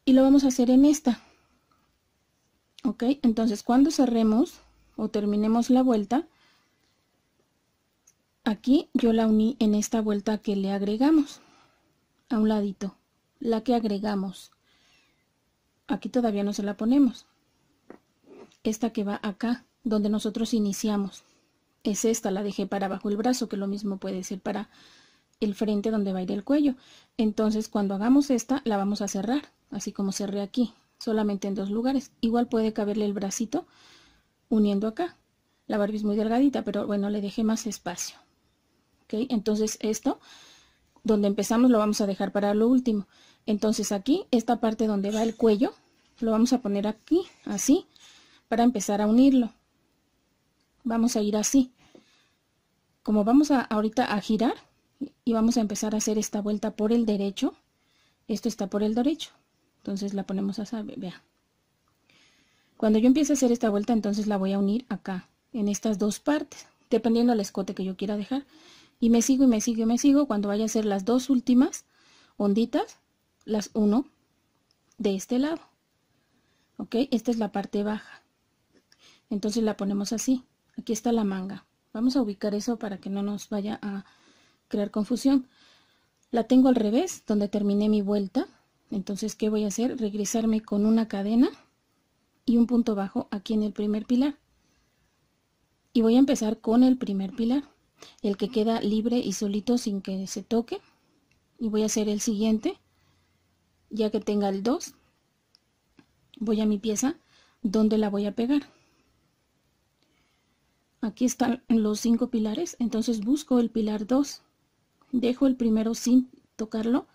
y lo vamos a hacer en esta ok entonces cuando cerremos o terminemos la vuelta aquí yo la uní en esta vuelta que le agregamos a un ladito la que agregamos aquí todavía no se la ponemos esta que va acá donde nosotros iniciamos es esta, la dejé para abajo el brazo, que lo mismo puede ser para el frente donde va a ir el cuello. Entonces cuando hagamos esta la vamos a cerrar, así como cerré aquí, solamente en dos lugares. Igual puede caberle el bracito uniendo acá. La Barbie es muy delgadita, pero bueno, le dejé más espacio. ¿Ok? Entonces esto, donde empezamos lo vamos a dejar para lo último. Entonces aquí, esta parte donde va el cuello, lo vamos a poner aquí, así, para empezar a unirlo. Vamos a ir así como vamos a, ahorita a girar y vamos a empezar a hacer esta vuelta por el derecho, esto está por el derecho, entonces la ponemos a vean. Cuando yo empiece a hacer esta vuelta, entonces la voy a unir acá, en estas dos partes, dependiendo del escote que yo quiera dejar. Y me sigo y me sigo y me sigo, cuando vaya a hacer las dos últimas onditas, las uno de este lado. ¿Ok? Esta es la parte baja. Entonces la ponemos así. Aquí está la manga. Vamos a ubicar eso para que no nos vaya a crear confusión. La tengo al revés, donde terminé mi vuelta. Entonces, ¿qué voy a hacer? Regresarme con una cadena y un punto bajo aquí en el primer pilar. Y voy a empezar con el primer pilar, el que queda libre y solito sin que se toque. Y voy a hacer el siguiente, ya que tenga el 2, voy a mi pieza donde la voy a pegar aquí están los cinco pilares, entonces busco el pilar 2, dejo el primero sin tocarlo,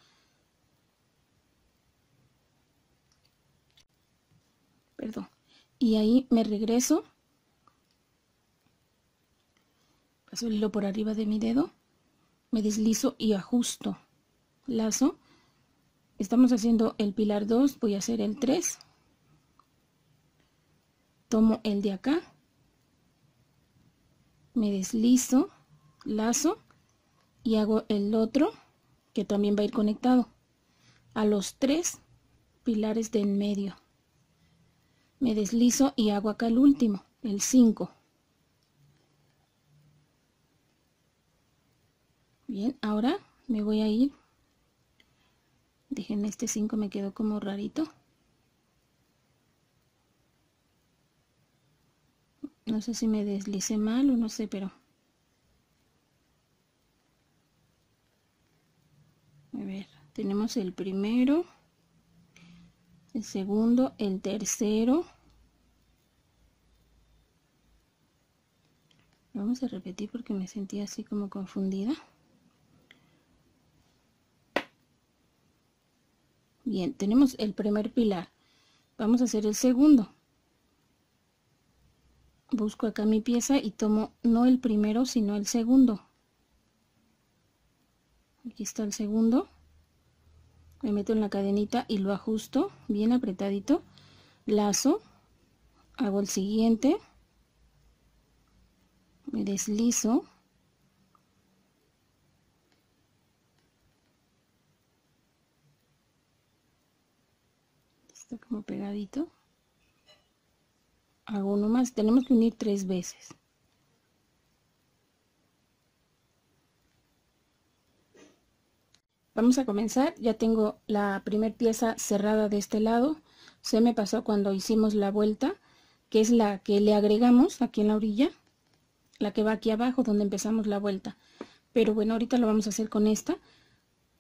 perdón, y ahí me regreso, paso el hilo por arriba de mi dedo, me deslizo y ajusto, lazo, estamos haciendo el pilar 2, voy a hacer el 3, tomo el de acá, me deslizo, lazo y hago el otro que también va a ir conectado a los tres pilares de en medio. Me deslizo y hago acá el último, el 5. Bien, ahora me voy a ir. Dejen este 5, me quedó como rarito. No sé si me deslice mal o no sé, pero... A ver, tenemos el primero, el segundo, el tercero. vamos a repetir porque me sentí así como confundida. Bien, tenemos el primer pilar. Vamos a hacer el segundo busco acá mi pieza y tomo no el primero sino el segundo aquí está el segundo me meto en la cadenita y lo ajusto bien apretadito lazo hago el siguiente me deslizo está como pegadito hago uno más tenemos que unir tres veces vamos a comenzar ya tengo la primer pieza cerrada de este lado se me pasó cuando hicimos la vuelta que es la que le agregamos aquí en la orilla la que va aquí abajo donde empezamos la vuelta pero bueno ahorita lo vamos a hacer con esta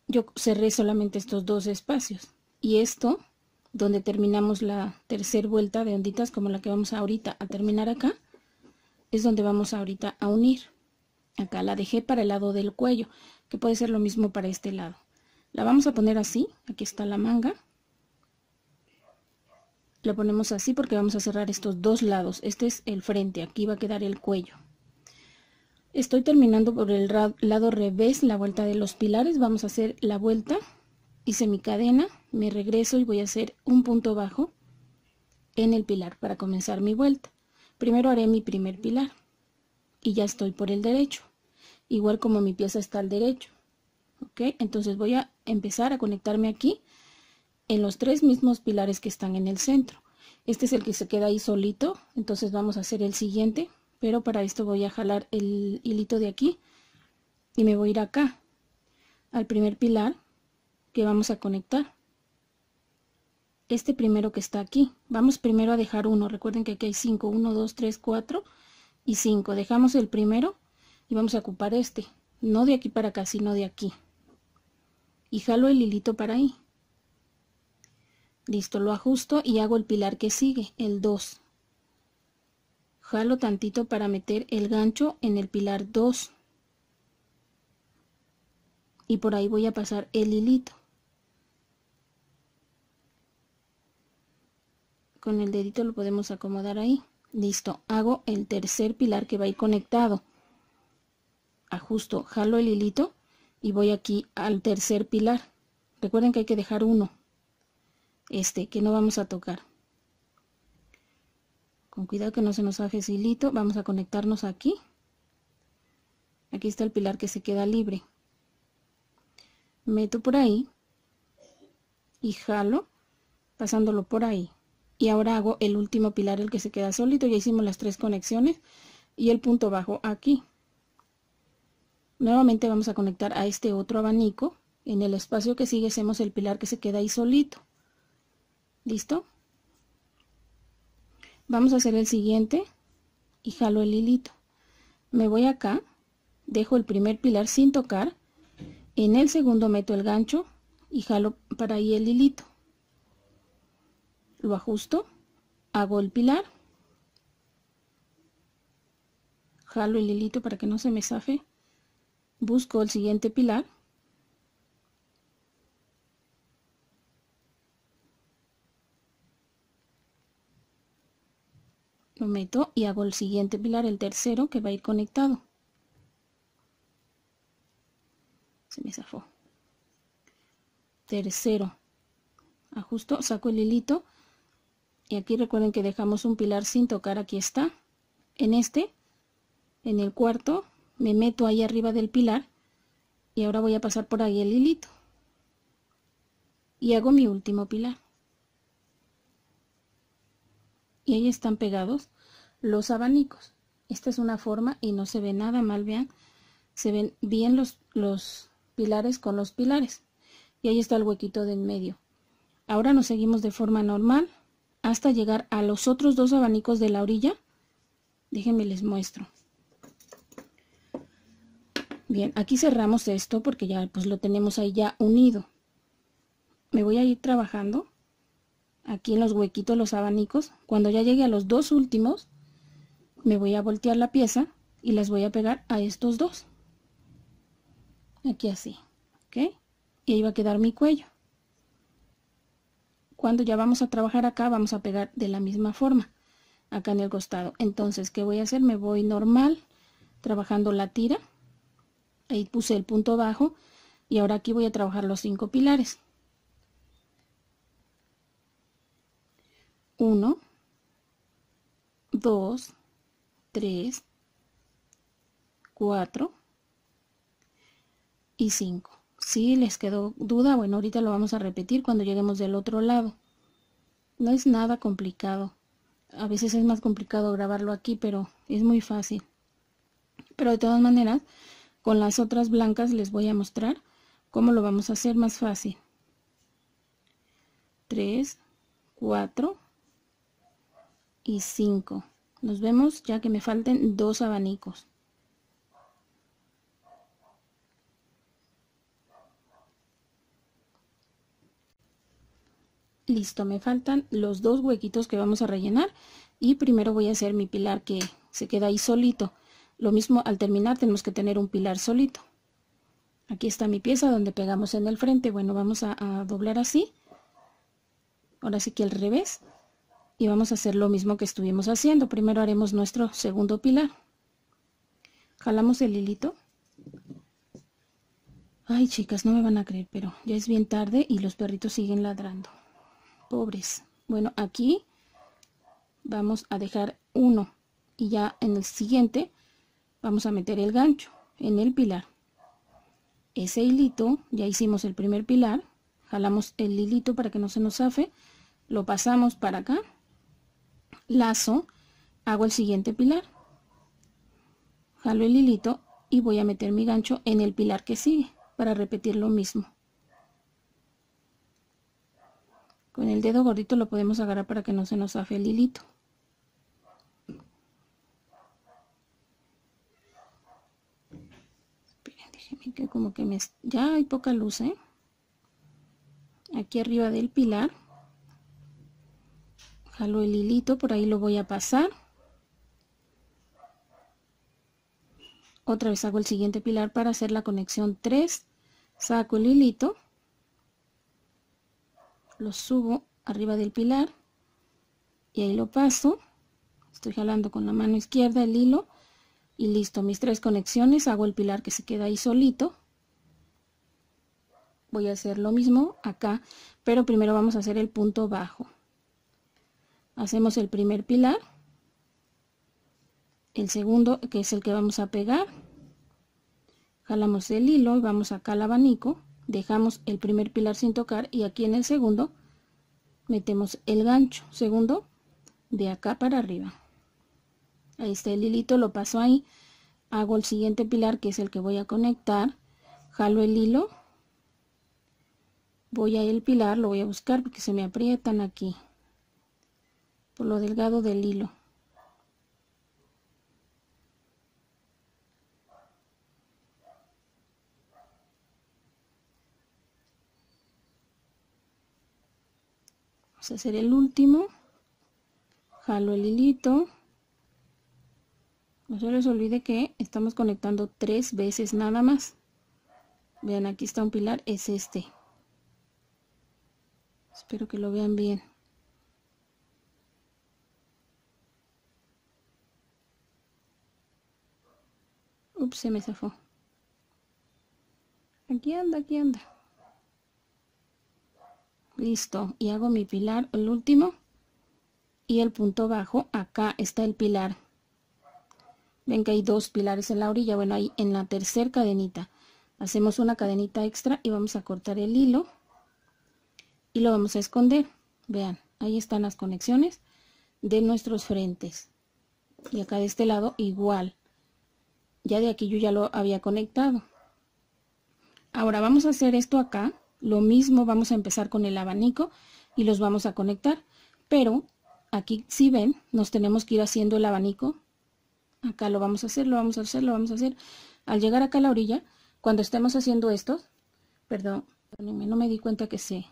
yo cerré solamente estos dos espacios y esto donde terminamos la tercera vuelta de onditas como la que vamos ahorita a terminar acá, es donde vamos ahorita a unir. Acá la dejé para el lado del cuello, que puede ser lo mismo para este lado. La vamos a poner así, aquí está la manga. La ponemos así porque vamos a cerrar estos dos lados. Este es el frente, aquí va a quedar el cuello. Estoy terminando por el lado revés la vuelta de los pilares. Vamos a hacer la vuelta, hice mi cadena, me regreso y voy a hacer un punto bajo en el pilar para comenzar mi vuelta. Primero haré mi primer pilar y ya estoy por el derecho, igual como mi pieza está al derecho. Entonces voy a empezar a conectarme aquí en los tres mismos pilares que están en el centro. Este es el que se queda ahí solito, entonces vamos a hacer el siguiente, pero para esto voy a jalar el hilito de aquí y me voy a ir acá, al primer pilar que vamos a conectar este primero que está aquí. Vamos primero a dejar uno. Recuerden que aquí hay 5, 1, 2, 3, 4 y 5. Dejamos el primero y vamos a ocupar este. No de aquí para acá, sino de aquí. Y jalo el hilito para ahí. Listo, lo ajusto y hago el pilar que sigue, el 2. Jalo tantito para meter el gancho en el pilar 2. Y por ahí voy a pasar el hilito. con el dedito lo podemos acomodar ahí listo hago el tercer pilar que va a ir conectado ajusto jalo el hilito y voy aquí al tercer pilar recuerden que hay que dejar uno este que no vamos a tocar con cuidado que no se nos baje ese hilito vamos a conectarnos aquí aquí está el pilar que se queda libre meto por ahí y jalo pasándolo por ahí y ahora hago el último pilar el que se queda solito ya hicimos las tres conexiones y el punto bajo aquí nuevamente vamos a conectar a este otro abanico en el espacio que sigue hacemos el pilar que se queda ahí solito listo vamos a hacer el siguiente y jalo el hilito me voy acá dejo el primer pilar sin tocar en el segundo meto el gancho y jalo para ahí el hilito lo ajusto, hago el pilar, jalo el hilito para que no se me zafe, busco el siguiente pilar, lo meto y hago el siguiente pilar, el tercero que va a ir conectado. Se me zafó. Tercero. Ajusto, saco el hilito, y aquí recuerden que dejamos un pilar sin tocar, aquí está, en este, en el cuarto, me meto ahí arriba del pilar y ahora voy a pasar por ahí el hilito y hago mi último pilar. Y ahí están pegados los abanicos. Esta es una forma y no se ve nada mal, vean, se ven bien los, los pilares con los pilares. Y ahí está el huequito de en medio. Ahora nos seguimos de forma normal hasta llegar a los otros dos abanicos de la orilla. Déjenme les muestro. Bien, aquí cerramos esto porque ya pues lo tenemos ahí ya unido. Me voy a ir trabajando aquí en los huequitos los abanicos. Cuando ya llegue a los dos últimos, me voy a voltear la pieza y las voy a pegar a estos dos. Aquí así, ¿ok? Y ahí va a quedar mi cuello. Cuando ya vamos a trabajar acá, vamos a pegar de la misma forma, acá en el costado. Entonces, ¿qué voy a hacer? Me voy normal, trabajando la tira. Ahí puse el punto bajo y ahora aquí voy a trabajar los cinco pilares. 1, 2, 3, 4 y 5. Si les quedó duda, bueno, ahorita lo vamos a repetir cuando lleguemos del otro lado. No es nada complicado. A veces es más complicado grabarlo aquí, pero es muy fácil. Pero de todas maneras, con las otras blancas les voy a mostrar cómo lo vamos a hacer más fácil. 3, 4 y 5. Nos vemos ya que me falten dos abanicos. listo me faltan los dos huequitos que vamos a rellenar y primero voy a hacer mi pilar que se queda ahí solito lo mismo al terminar tenemos que tener un pilar solito aquí está mi pieza donde pegamos en el frente bueno vamos a, doblar así ahora sí que al revés y vamos a hacer lo mismo que estuvimos haciendo primero haremos nuestro segundo pilar jalamos el hilito ay chicas no me van a creer pero ya es bien tarde y los perritos siguen ladrando pobres. Bueno, aquí vamos a dejar uno y ya en el siguiente vamos a meter el gancho en el pilar. Ese hilito, ya hicimos el primer pilar, jalamos el hilito para que no se nos afe lo pasamos para acá, lazo, hago el siguiente pilar, jalo el hilito y voy a meter mi gancho en el pilar que sigue para repetir lo mismo. Con el dedo gordito lo podemos agarrar para que no se nos afe el hilito. Esperen, déjenme que como que me... Ya hay poca luz, ¿eh? Aquí arriba del pilar. Jalo el hilito, por ahí lo voy a pasar. Otra vez hago el siguiente pilar para hacer la conexión 3. Saco el hilito lo subo arriba del pilar y ahí lo paso estoy jalando con la mano izquierda el hilo y listo mis tres conexiones hago el pilar que se queda ahí solito voy a hacer lo mismo acá pero primero vamos a hacer el punto bajo hacemos el primer pilar el segundo que es el que vamos a pegar jalamos el hilo y vamos acá al abanico dejamos el primer pilar sin tocar y aquí en el segundo metemos el gancho segundo de acá para arriba ahí está el hilito lo paso ahí hago el siguiente pilar que es el que voy a conectar jalo el hilo voy a el pilar lo voy a buscar porque se me aprietan aquí por lo delgado del hilo vamos a hacer el último jalo el hilito no se les olvide que estamos conectando tres veces nada más vean aquí está un pilar es este espero que lo vean bien ups se me zafó aquí anda aquí anda listo y hago mi pilar el último y el punto bajo acá está el pilar ven que hay dos pilares en la orilla bueno ahí en la tercer cadenita hacemos una cadenita extra y vamos a cortar el hilo y lo vamos a esconder vean ahí están las conexiones de nuestros frentes y acá de este lado igual ya de aquí yo ya lo había conectado ahora vamos a hacer esto acá lo mismo vamos a empezar con el abanico y los vamos a conectar, pero aquí si ven, nos tenemos que ir haciendo el abanico. Acá lo vamos a hacer, lo vamos a hacer, lo vamos a hacer. Al llegar acá a la orilla, cuando estemos haciendo estos, perdón, no me di cuenta que se,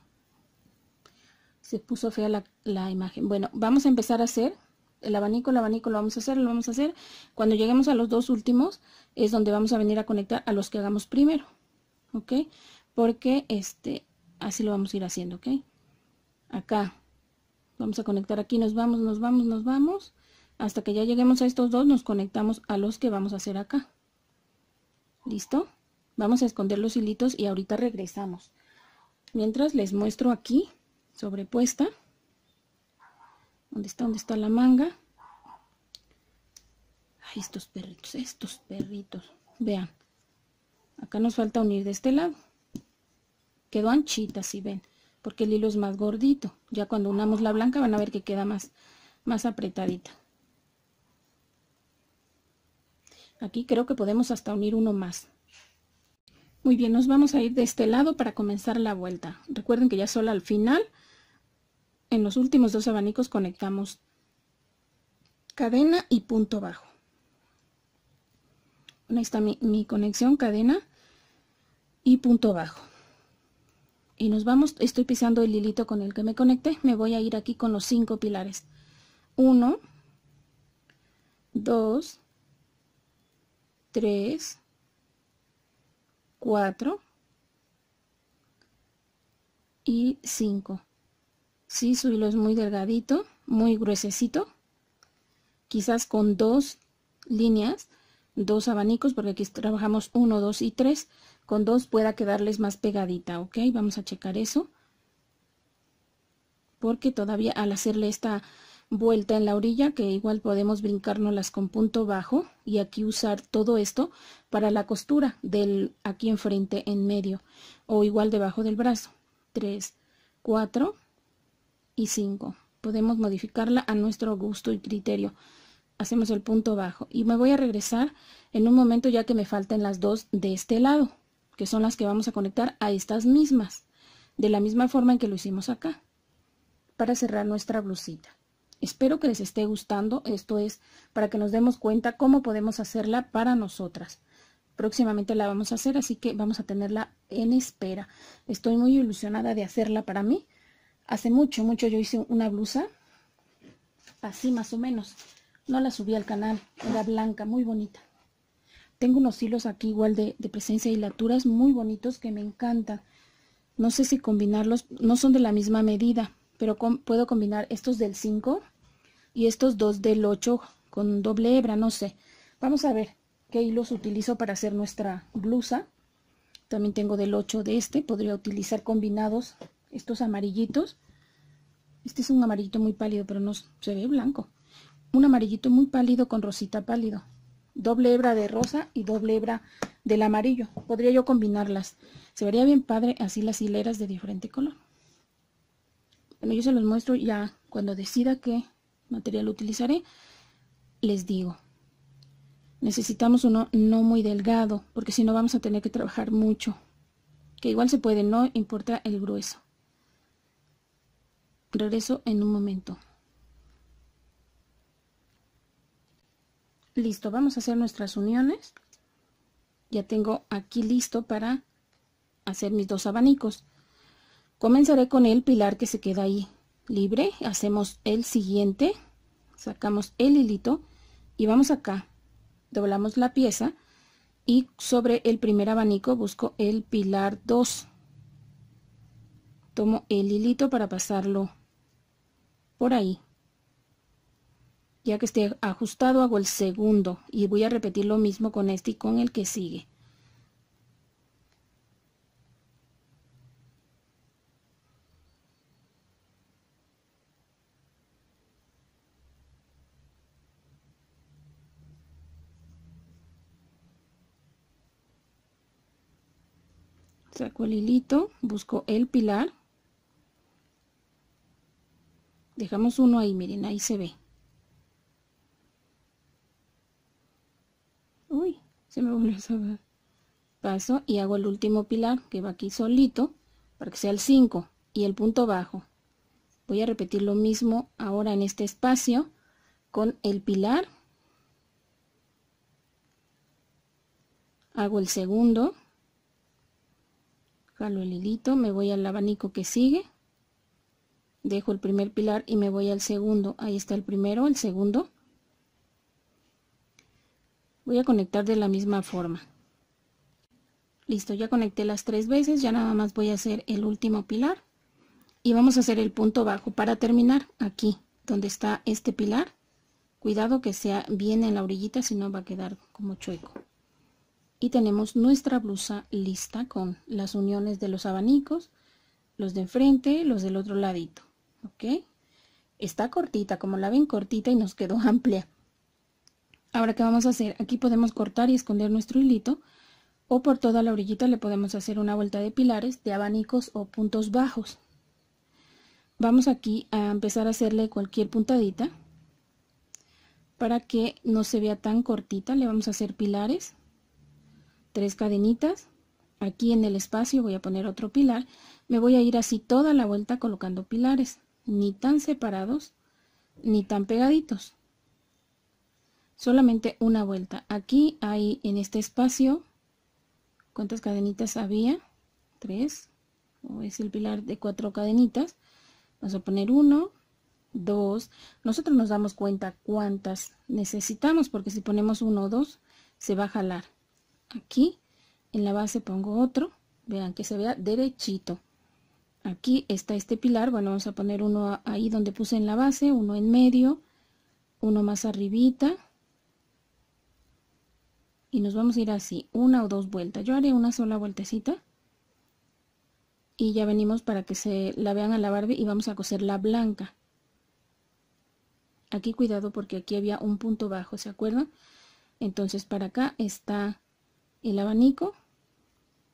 se puso fea la, la imagen. Bueno, vamos a empezar a hacer el abanico, el abanico lo vamos a hacer, lo vamos a hacer. Cuando lleguemos a los dos últimos es donde vamos a venir a conectar a los que hagamos primero. ¿Ok? porque este, así lo vamos a ir haciendo, ¿ok? Acá, vamos a conectar aquí, nos vamos, nos vamos, nos vamos, hasta que ya lleguemos a estos dos, nos conectamos a los que vamos a hacer acá. ¿Listo? Vamos a esconder los hilitos y ahorita regresamos. Mientras les muestro aquí, sobrepuesta, ¿dónde está? ¿Dónde está la manga? Ay, estos perritos, estos perritos. Vean, acá nos falta unir de este lado. Quedó anchita, si ven, porque el hilo es más gordito. Ya cuando unamos la blanca van a ver que queda más, más apretadita. Aquí creo que podemos hasta unir uno más. Muy bien, nos vamos a ir de este lado para comenzar la vuelta. Recuerden que ya solo al final, en los últimos dos abanicos conectamos cadena y punto bajo. ahí está mi conexión, cadena y punto bajo y nos vamos, estoy pisando el hilito con el que me conecté, me voy a ir aquí con los cinco pilares. Uno, dos, tres, cuatro y cinco. Sí, su hilo es muy delgadito, muy gruesecito, quizás con dos líneas, dos abanicos, porque aquí trabajamos uno, dos y 3, con dos pueda quedarles más pegadita, ¿ok? Vamos a checar eso. Porque todavía al hacerle esta vuelta en la orilla, que igual podemos brincárnoslas con punto bajo y aquí usar todo esto para la costura del aquí enfrente en medio o igual debajo del brazo. 3, 4 y 5. Podemos modificarla a nuestro gusto y criterio hacemos el punto bajo y me voy a regresar en un momento ya que me faltan las dos de este lado que son las que vamos a conectar a estas mismas, de la misma forma en que lo hicimos acá, para cerrar nuestra blusita. Espero que les esté gustando, esto es para que nos demos cuenta cómo podemos hacerla para nosotras. Próximamente la vamos a hacer, así que vamos a tenerla en espera. Estoy muy ilusionada de hacerla para mí. Hace mucho, mucho yo hice una blusa, así más o menos. No la subí al canal, era blanca, muy bonita. Tengo unos hilos aquí igual de, presencia y laturas muy bonitos que me encantan. No sé si combinarlos, no son de la misma medida, pero puedo combinar estos del 5 y estos dos del 8 con doble hebra, no sé. Vamos a ver qué hilos utilizo para hacer nuestra blusa. También tengo del 8 de este, podría utilizar combinados estos amarillitos. Este es un amarillito muy pálido, pero no se ve blanco. Un amarillito muy pálido con rosita pálido doble hebra de rosa y doble hebra del amarillo. Podría yo combinarlas. Se vería bien padre así las hileras de diferente color. Bueno, yo se los muestro ya cuando decida qué material utilizaré. Les digo, necesitamos uno no muy delgado, porque si no vamos a tener que trabajar mucho. Que igual se puede, no importa el grueso. Regreso en un momento. Listo, vamos a hacer nuestras uniones. Ya tengo aquí listo para hacer mis dos abanicos. Comenzaré con el pilar que se queda ahí libre. Hacemos el siguiente, sacamos el hilito y vamos acá. Doblamos la pieza y sobre el primer abanico busco el pilar 2. Tomo el hilito para pasarlo por ahí ya que esté ajustado hago el segundo y voy a repetir lo mismo con este y con el que sigue saco el hilito busco el pilar dejamos uno ahí miren ahí se ve se me a Paso y hago el último pilar que va aquí solito para que sea el 5 y el punto bajo. Voy a repetir lo mismo ahora en este espacio con el pilar. Hago el segundo. Jalo el hilito, me voy al abanico que sigue. Dejo el primer pilar y me voy al segundo. Ahí está el primero, el segundo voy a conectar de la misma forma listo ya conecté las tres veces ya nada más voy a hacer el último pilar y vamos a hacer el punto bajo para terminar aquí donde está este pilar cuidado que sea bien en la orillita si no va a quedar como chueco y tenemos nuestra blusa lista con las uniones de los abanicos los de enfrente los del otro ladito ok está cortita como la ven cortita y nos quedó amplia Ahora, ¿qué vamos a hacer? Aquí podemos cortar y esconder nuestro hilito o por toda la orillita le podemos hacer una vuelta de pilares, de abanicos o puntos bajos. Vamos aquí a empezar a hacerle cualquier puntadita para que no se vea tan cortita. Le vamos a hacer pilares, tres cadenitas. Aquí en el espacio voy a poner otro pilar. Me voy a ir así toda la vuelta colocando pilares, ni tan separados ni tan pegaditos solamente una vuelta. Aquí hay en este espacio, ¿cuántas cadenitas había? Tres, es el pilar de cuatro cadenitas. Vamos a poner uno, dos. Nosotros nos damos cuenta cuántas necesitamos, porque si ponemos uno o dos, se va a jalar. Aquí, en la base pongo otro, vean que se vea derechito. Aquí está este pilar, bueno, vamos a poner uno ahí donde puse en la base, uno en medio, uno más arribita, y nos vamos a ir así, una o dos vueltas. Yo haré una sola vueltecita y ya venimos para que se la vean a la Barbie y vamos a coser la blanca. Aquí cuidado porque aquí había un punto bajo, ¿se acuerdan? Entonces para acá está el abanico.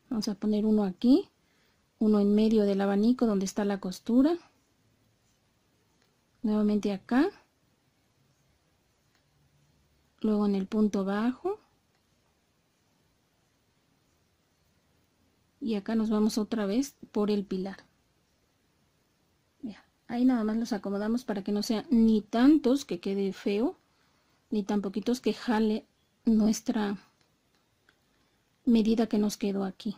Vamos a poner uno aquí, uno en medio del abanico donde está la costura. Nuevamente acá. Luego en el punto bajo. y acá nos vamos otra vez por el pilar ahí nada más los acomodamos para que no sean ni tantos que quede feo ni tan poquitos que jale nuestra medida que nos quedó aquí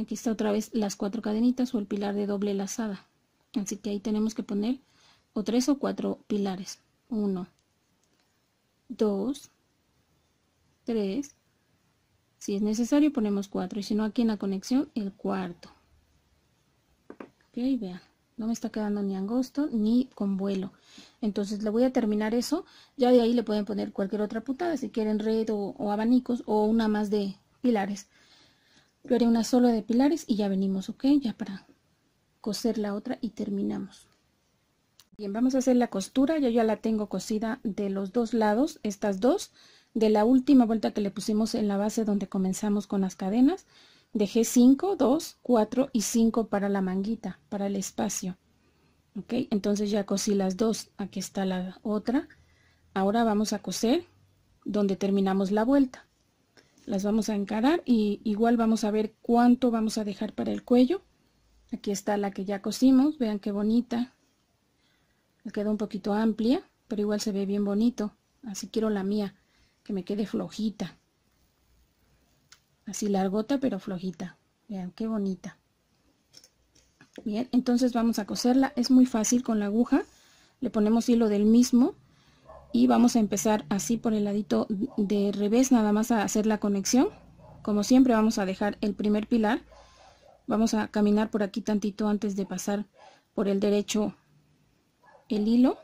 aquí está otra vez las cuatro cadenitas o el pilar de doble lazada así que ahí tenemos que poner o tres o cuatro pilares uno dos 3. Si es necesario ponemos 4 y si no aquí en la conexión el cuarto. Ok, vean, no me está quedando ni angosto ni con vuelo. Entonces le voy a terminar eso, ya de ahí le pueden poner cualquier otra putada, si quieren red o, o abanicos o una más de pilares. Yo haré una sola de pilares y ya venimos, ok, ya para coser la otra y terminamos. Bien, vamos a hacer la costura, yo ya la tengo cosida de los dos lados, estas dos de la última vuelta que le pusimos en la base donde comenzamos con las cadenas, dejé 5, 2, 4 y 5 para la manguita, para el espacio. ¿Ok? Entonces ya cosí las dos, aquí está la otra. Ahora vamos a coser donde terminamos la vuelta. Las vamos a encarar y igual vamos a ver cuánto vamos a dejar para el cuello. Aquí está la que ya cosimos, vean qué bonita. Me quedó un poquito amplia, pero igual se ve bien bonito. Así quiero la mía que me quede flojita. Así largota pero flojita. Vean, qué bonita. Bien, entonces vamos a coserla. Es muy fácil con la aguja. Le ponemos hilo del mismo y vamos a empezar así por el ladito de revés nada más a hacer la conexión. Como siempre vamos a dejar el primer pilar. Vamos a caminar por aquí tantito antes de pasar por el derecho el hilo.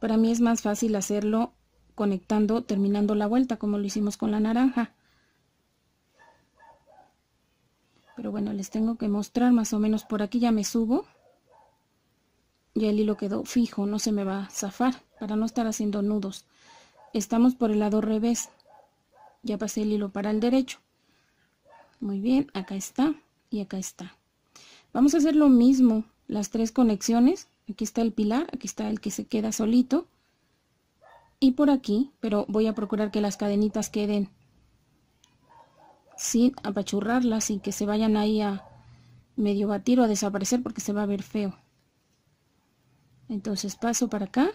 Para mí es más fácil hacerlo conectando, terminando la vuelta, como lo hicimos con la naranja. Pero bueno, les tengo que mostrar más o menos por aquí, ya me subo. Ya el hilo quedó fijo, no se me va a zafar, para no estar haciendo nudos. Estamos por el lado revés, ya pasé el hilo para el derecho. Muy bien, acá está y acá está. Vamos a hacer lo mismo, las tres conexiones. Aquí está el pilar, aquí está el que se queda solito y por aquí, pero voy a procurar que las cadenitas queden sin apachurrarlas, y que se vayan ahí a medio batir o a desaparecer porque se va a ver feo. Entonces paso para acá,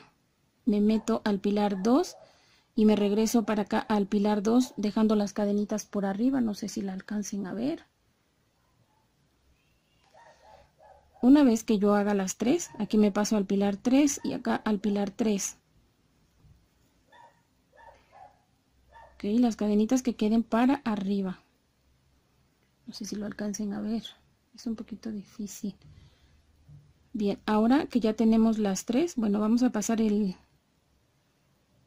me meto al pilar 2 y me regreso para acá al pilar 2 dejando las cadenitas por arriba, no sé si la alcancen a ver. Una vez que yo haga las 3, aquí me paso al pilar 3 y acá al pilar 3 y las cadenitas que queden para arriba no sé si lo alcancen a ver es un poquito difícil bien ahora que ya tenemos las tres bueno vamos a pasar el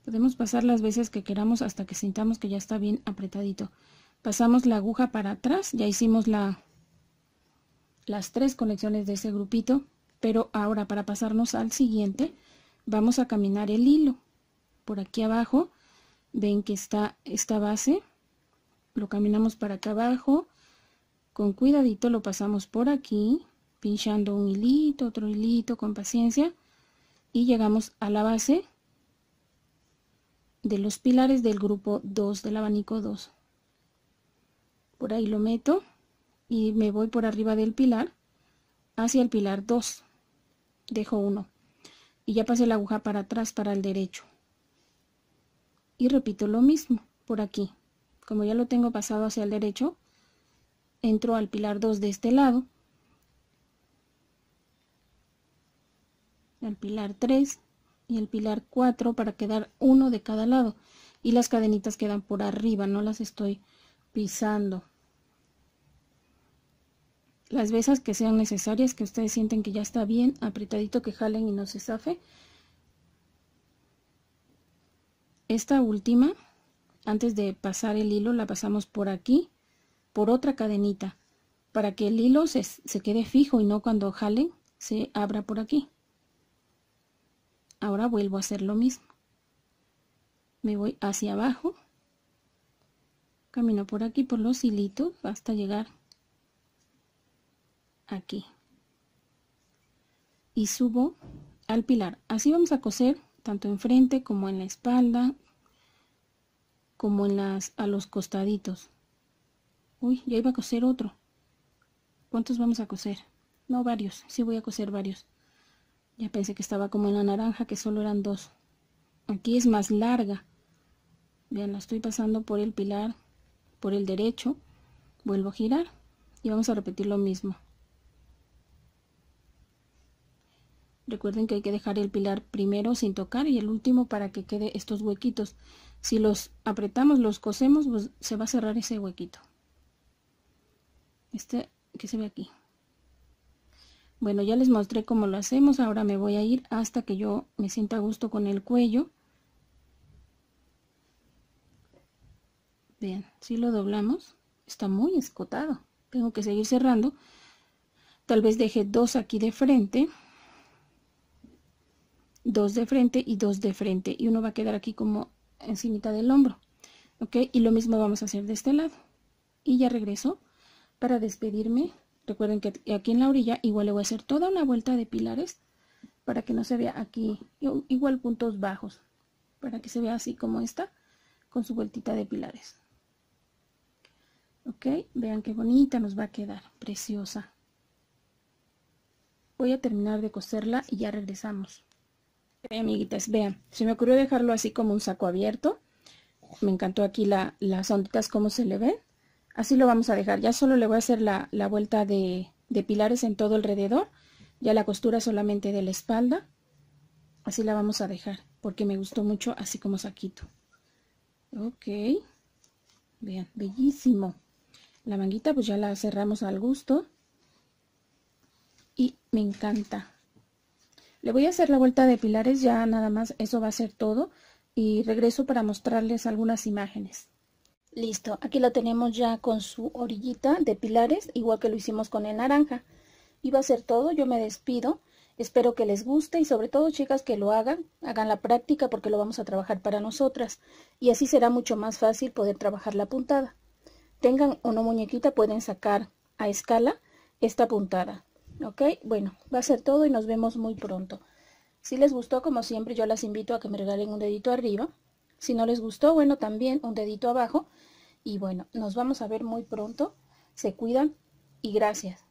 podemos pasar las veces que queramos hasta que sintamos que ya está bien apretadito pasamos la aguja para atrás ya hicimos la las tres conexiones de ese grupito pero ahora para pasarnos al siguiente vamos a caminar el hilo por aquí abajo ven que está esta base, lo caminamos para acá abajo, con cuidadito lo pasamos por aquí, pinchando un hilito, otro hilito, con paciencia, y llegamos a la base de los pilares del grupo 2, del abanico 2. Por ahí lo meto y me voy por arriba del pilar hacia el pilar 2. Dejo uno y ya pasé la aguja para atrás para el derecho y repito lo mismo por aquí. Como ya lo tengo pasado hacia el derecho, entro al pilar 2 de este lado, al pilar 3 y el pilar 4 para quedar uno de cada lado. Y las cadenitas quedan por arriba, no las estoy pisando. Las veces que sean necesarias, que ustedes sienten que ya está bien apretadito, que jalen y no se zafe esta última, antes de pasar el hilo, la pasamos por aquí, por otra cadenita, para que el hilo se, se quede fijo y no cuando jalen se abra por aquí. Ahora vuelvo a hacer lo mismo. Me voy hacia abajo, camino por aquí, por los hilitos, hasta llegar aquí. Y subo al pilar. Así vamos a coser tanto enfrente como en la espalda, como en las, a los costaditos. Uy, ya iba a coser otro. ¿Cuántos vamos a coser? No, varios. Sí voy a coser varios. Ya pensé que estaba como en la naranja, que solo eran dos. Aquí es más larga. Vean, la estoy pasando por el pilar, por el derecho. Vuelvo a girar y vamos a repetir lo mismo. Recuerden que hay que dejar el pilar primero sin tocar y el último para que quede estos huequitos. Si los apretamos, los cosemos, pues, se va a cerrar ese huequito. Este que se ve aquí. Bueno, ya les mostré cómo lo hacemos. Ahora me voy a ir hasta que yo me sienta a gusto con el cuello. Bien, si lo doblamos, está muy escotado. Tengo que seguir cerrando. Tal vez deje dos aquí de frente dos de frente y dos de frente y uno va a quedar aquí como encimita del hombro ok y lo mismo vamos a hacer de este lado y ya regreso para despedirme recuerden que aquí en la orilla igual le voy a hacer toda una vuelta de pilares para que no se vea aquí igual puntos bajos para que se vea así como esta con su vueltita de pilares ok vean qué bonita nos va a quedar preciosa voy a terminar de coserla y ya regresamos amiguitas, vean, se me ocurrió dejarlo así como un saco abierto. Me encantó aquí la, las onditas, como se le ven. Así lo vamos a dejar. Ya solo le voy a hacer la, vuelta de, de pilares en todo alrededor. Ya la costura solamente de la espalda. Así la vamos a dejar, porque me gustó mucho así como saquito. Ok. Vean, bellísimo. La manguita pues ya la cerramos al gusto. Y me encanta. Le voy a hacer la vuelta de pilares, ya nada más eso va a ser todo y regreso para mostrarles algunas imágenes. Listo, aquí la tenemos ya con su orillita de pilares, igual que lo hicimos con el naranja. Y va a ser todo, yo me despido. Espero que les guste y sobre todo chicas que lo hagan, hagan la práctica porque lo vamos a trabajar para nosotras. Y así será mucho más fácil poder trabajar la puntada. Tengan o no muñequita, pueden sacar a escala esta puntada. ¿Ok? Bueno, va a ser todo y nos vemos muy pronto. Si les gustó, como siempre, yo las invito a que me regalen un dedito arriba. Si no les gustó, bueno, también un dedito abajo. Y bueno, nos vamos a ver muy pronto. Se cuidan y gracias.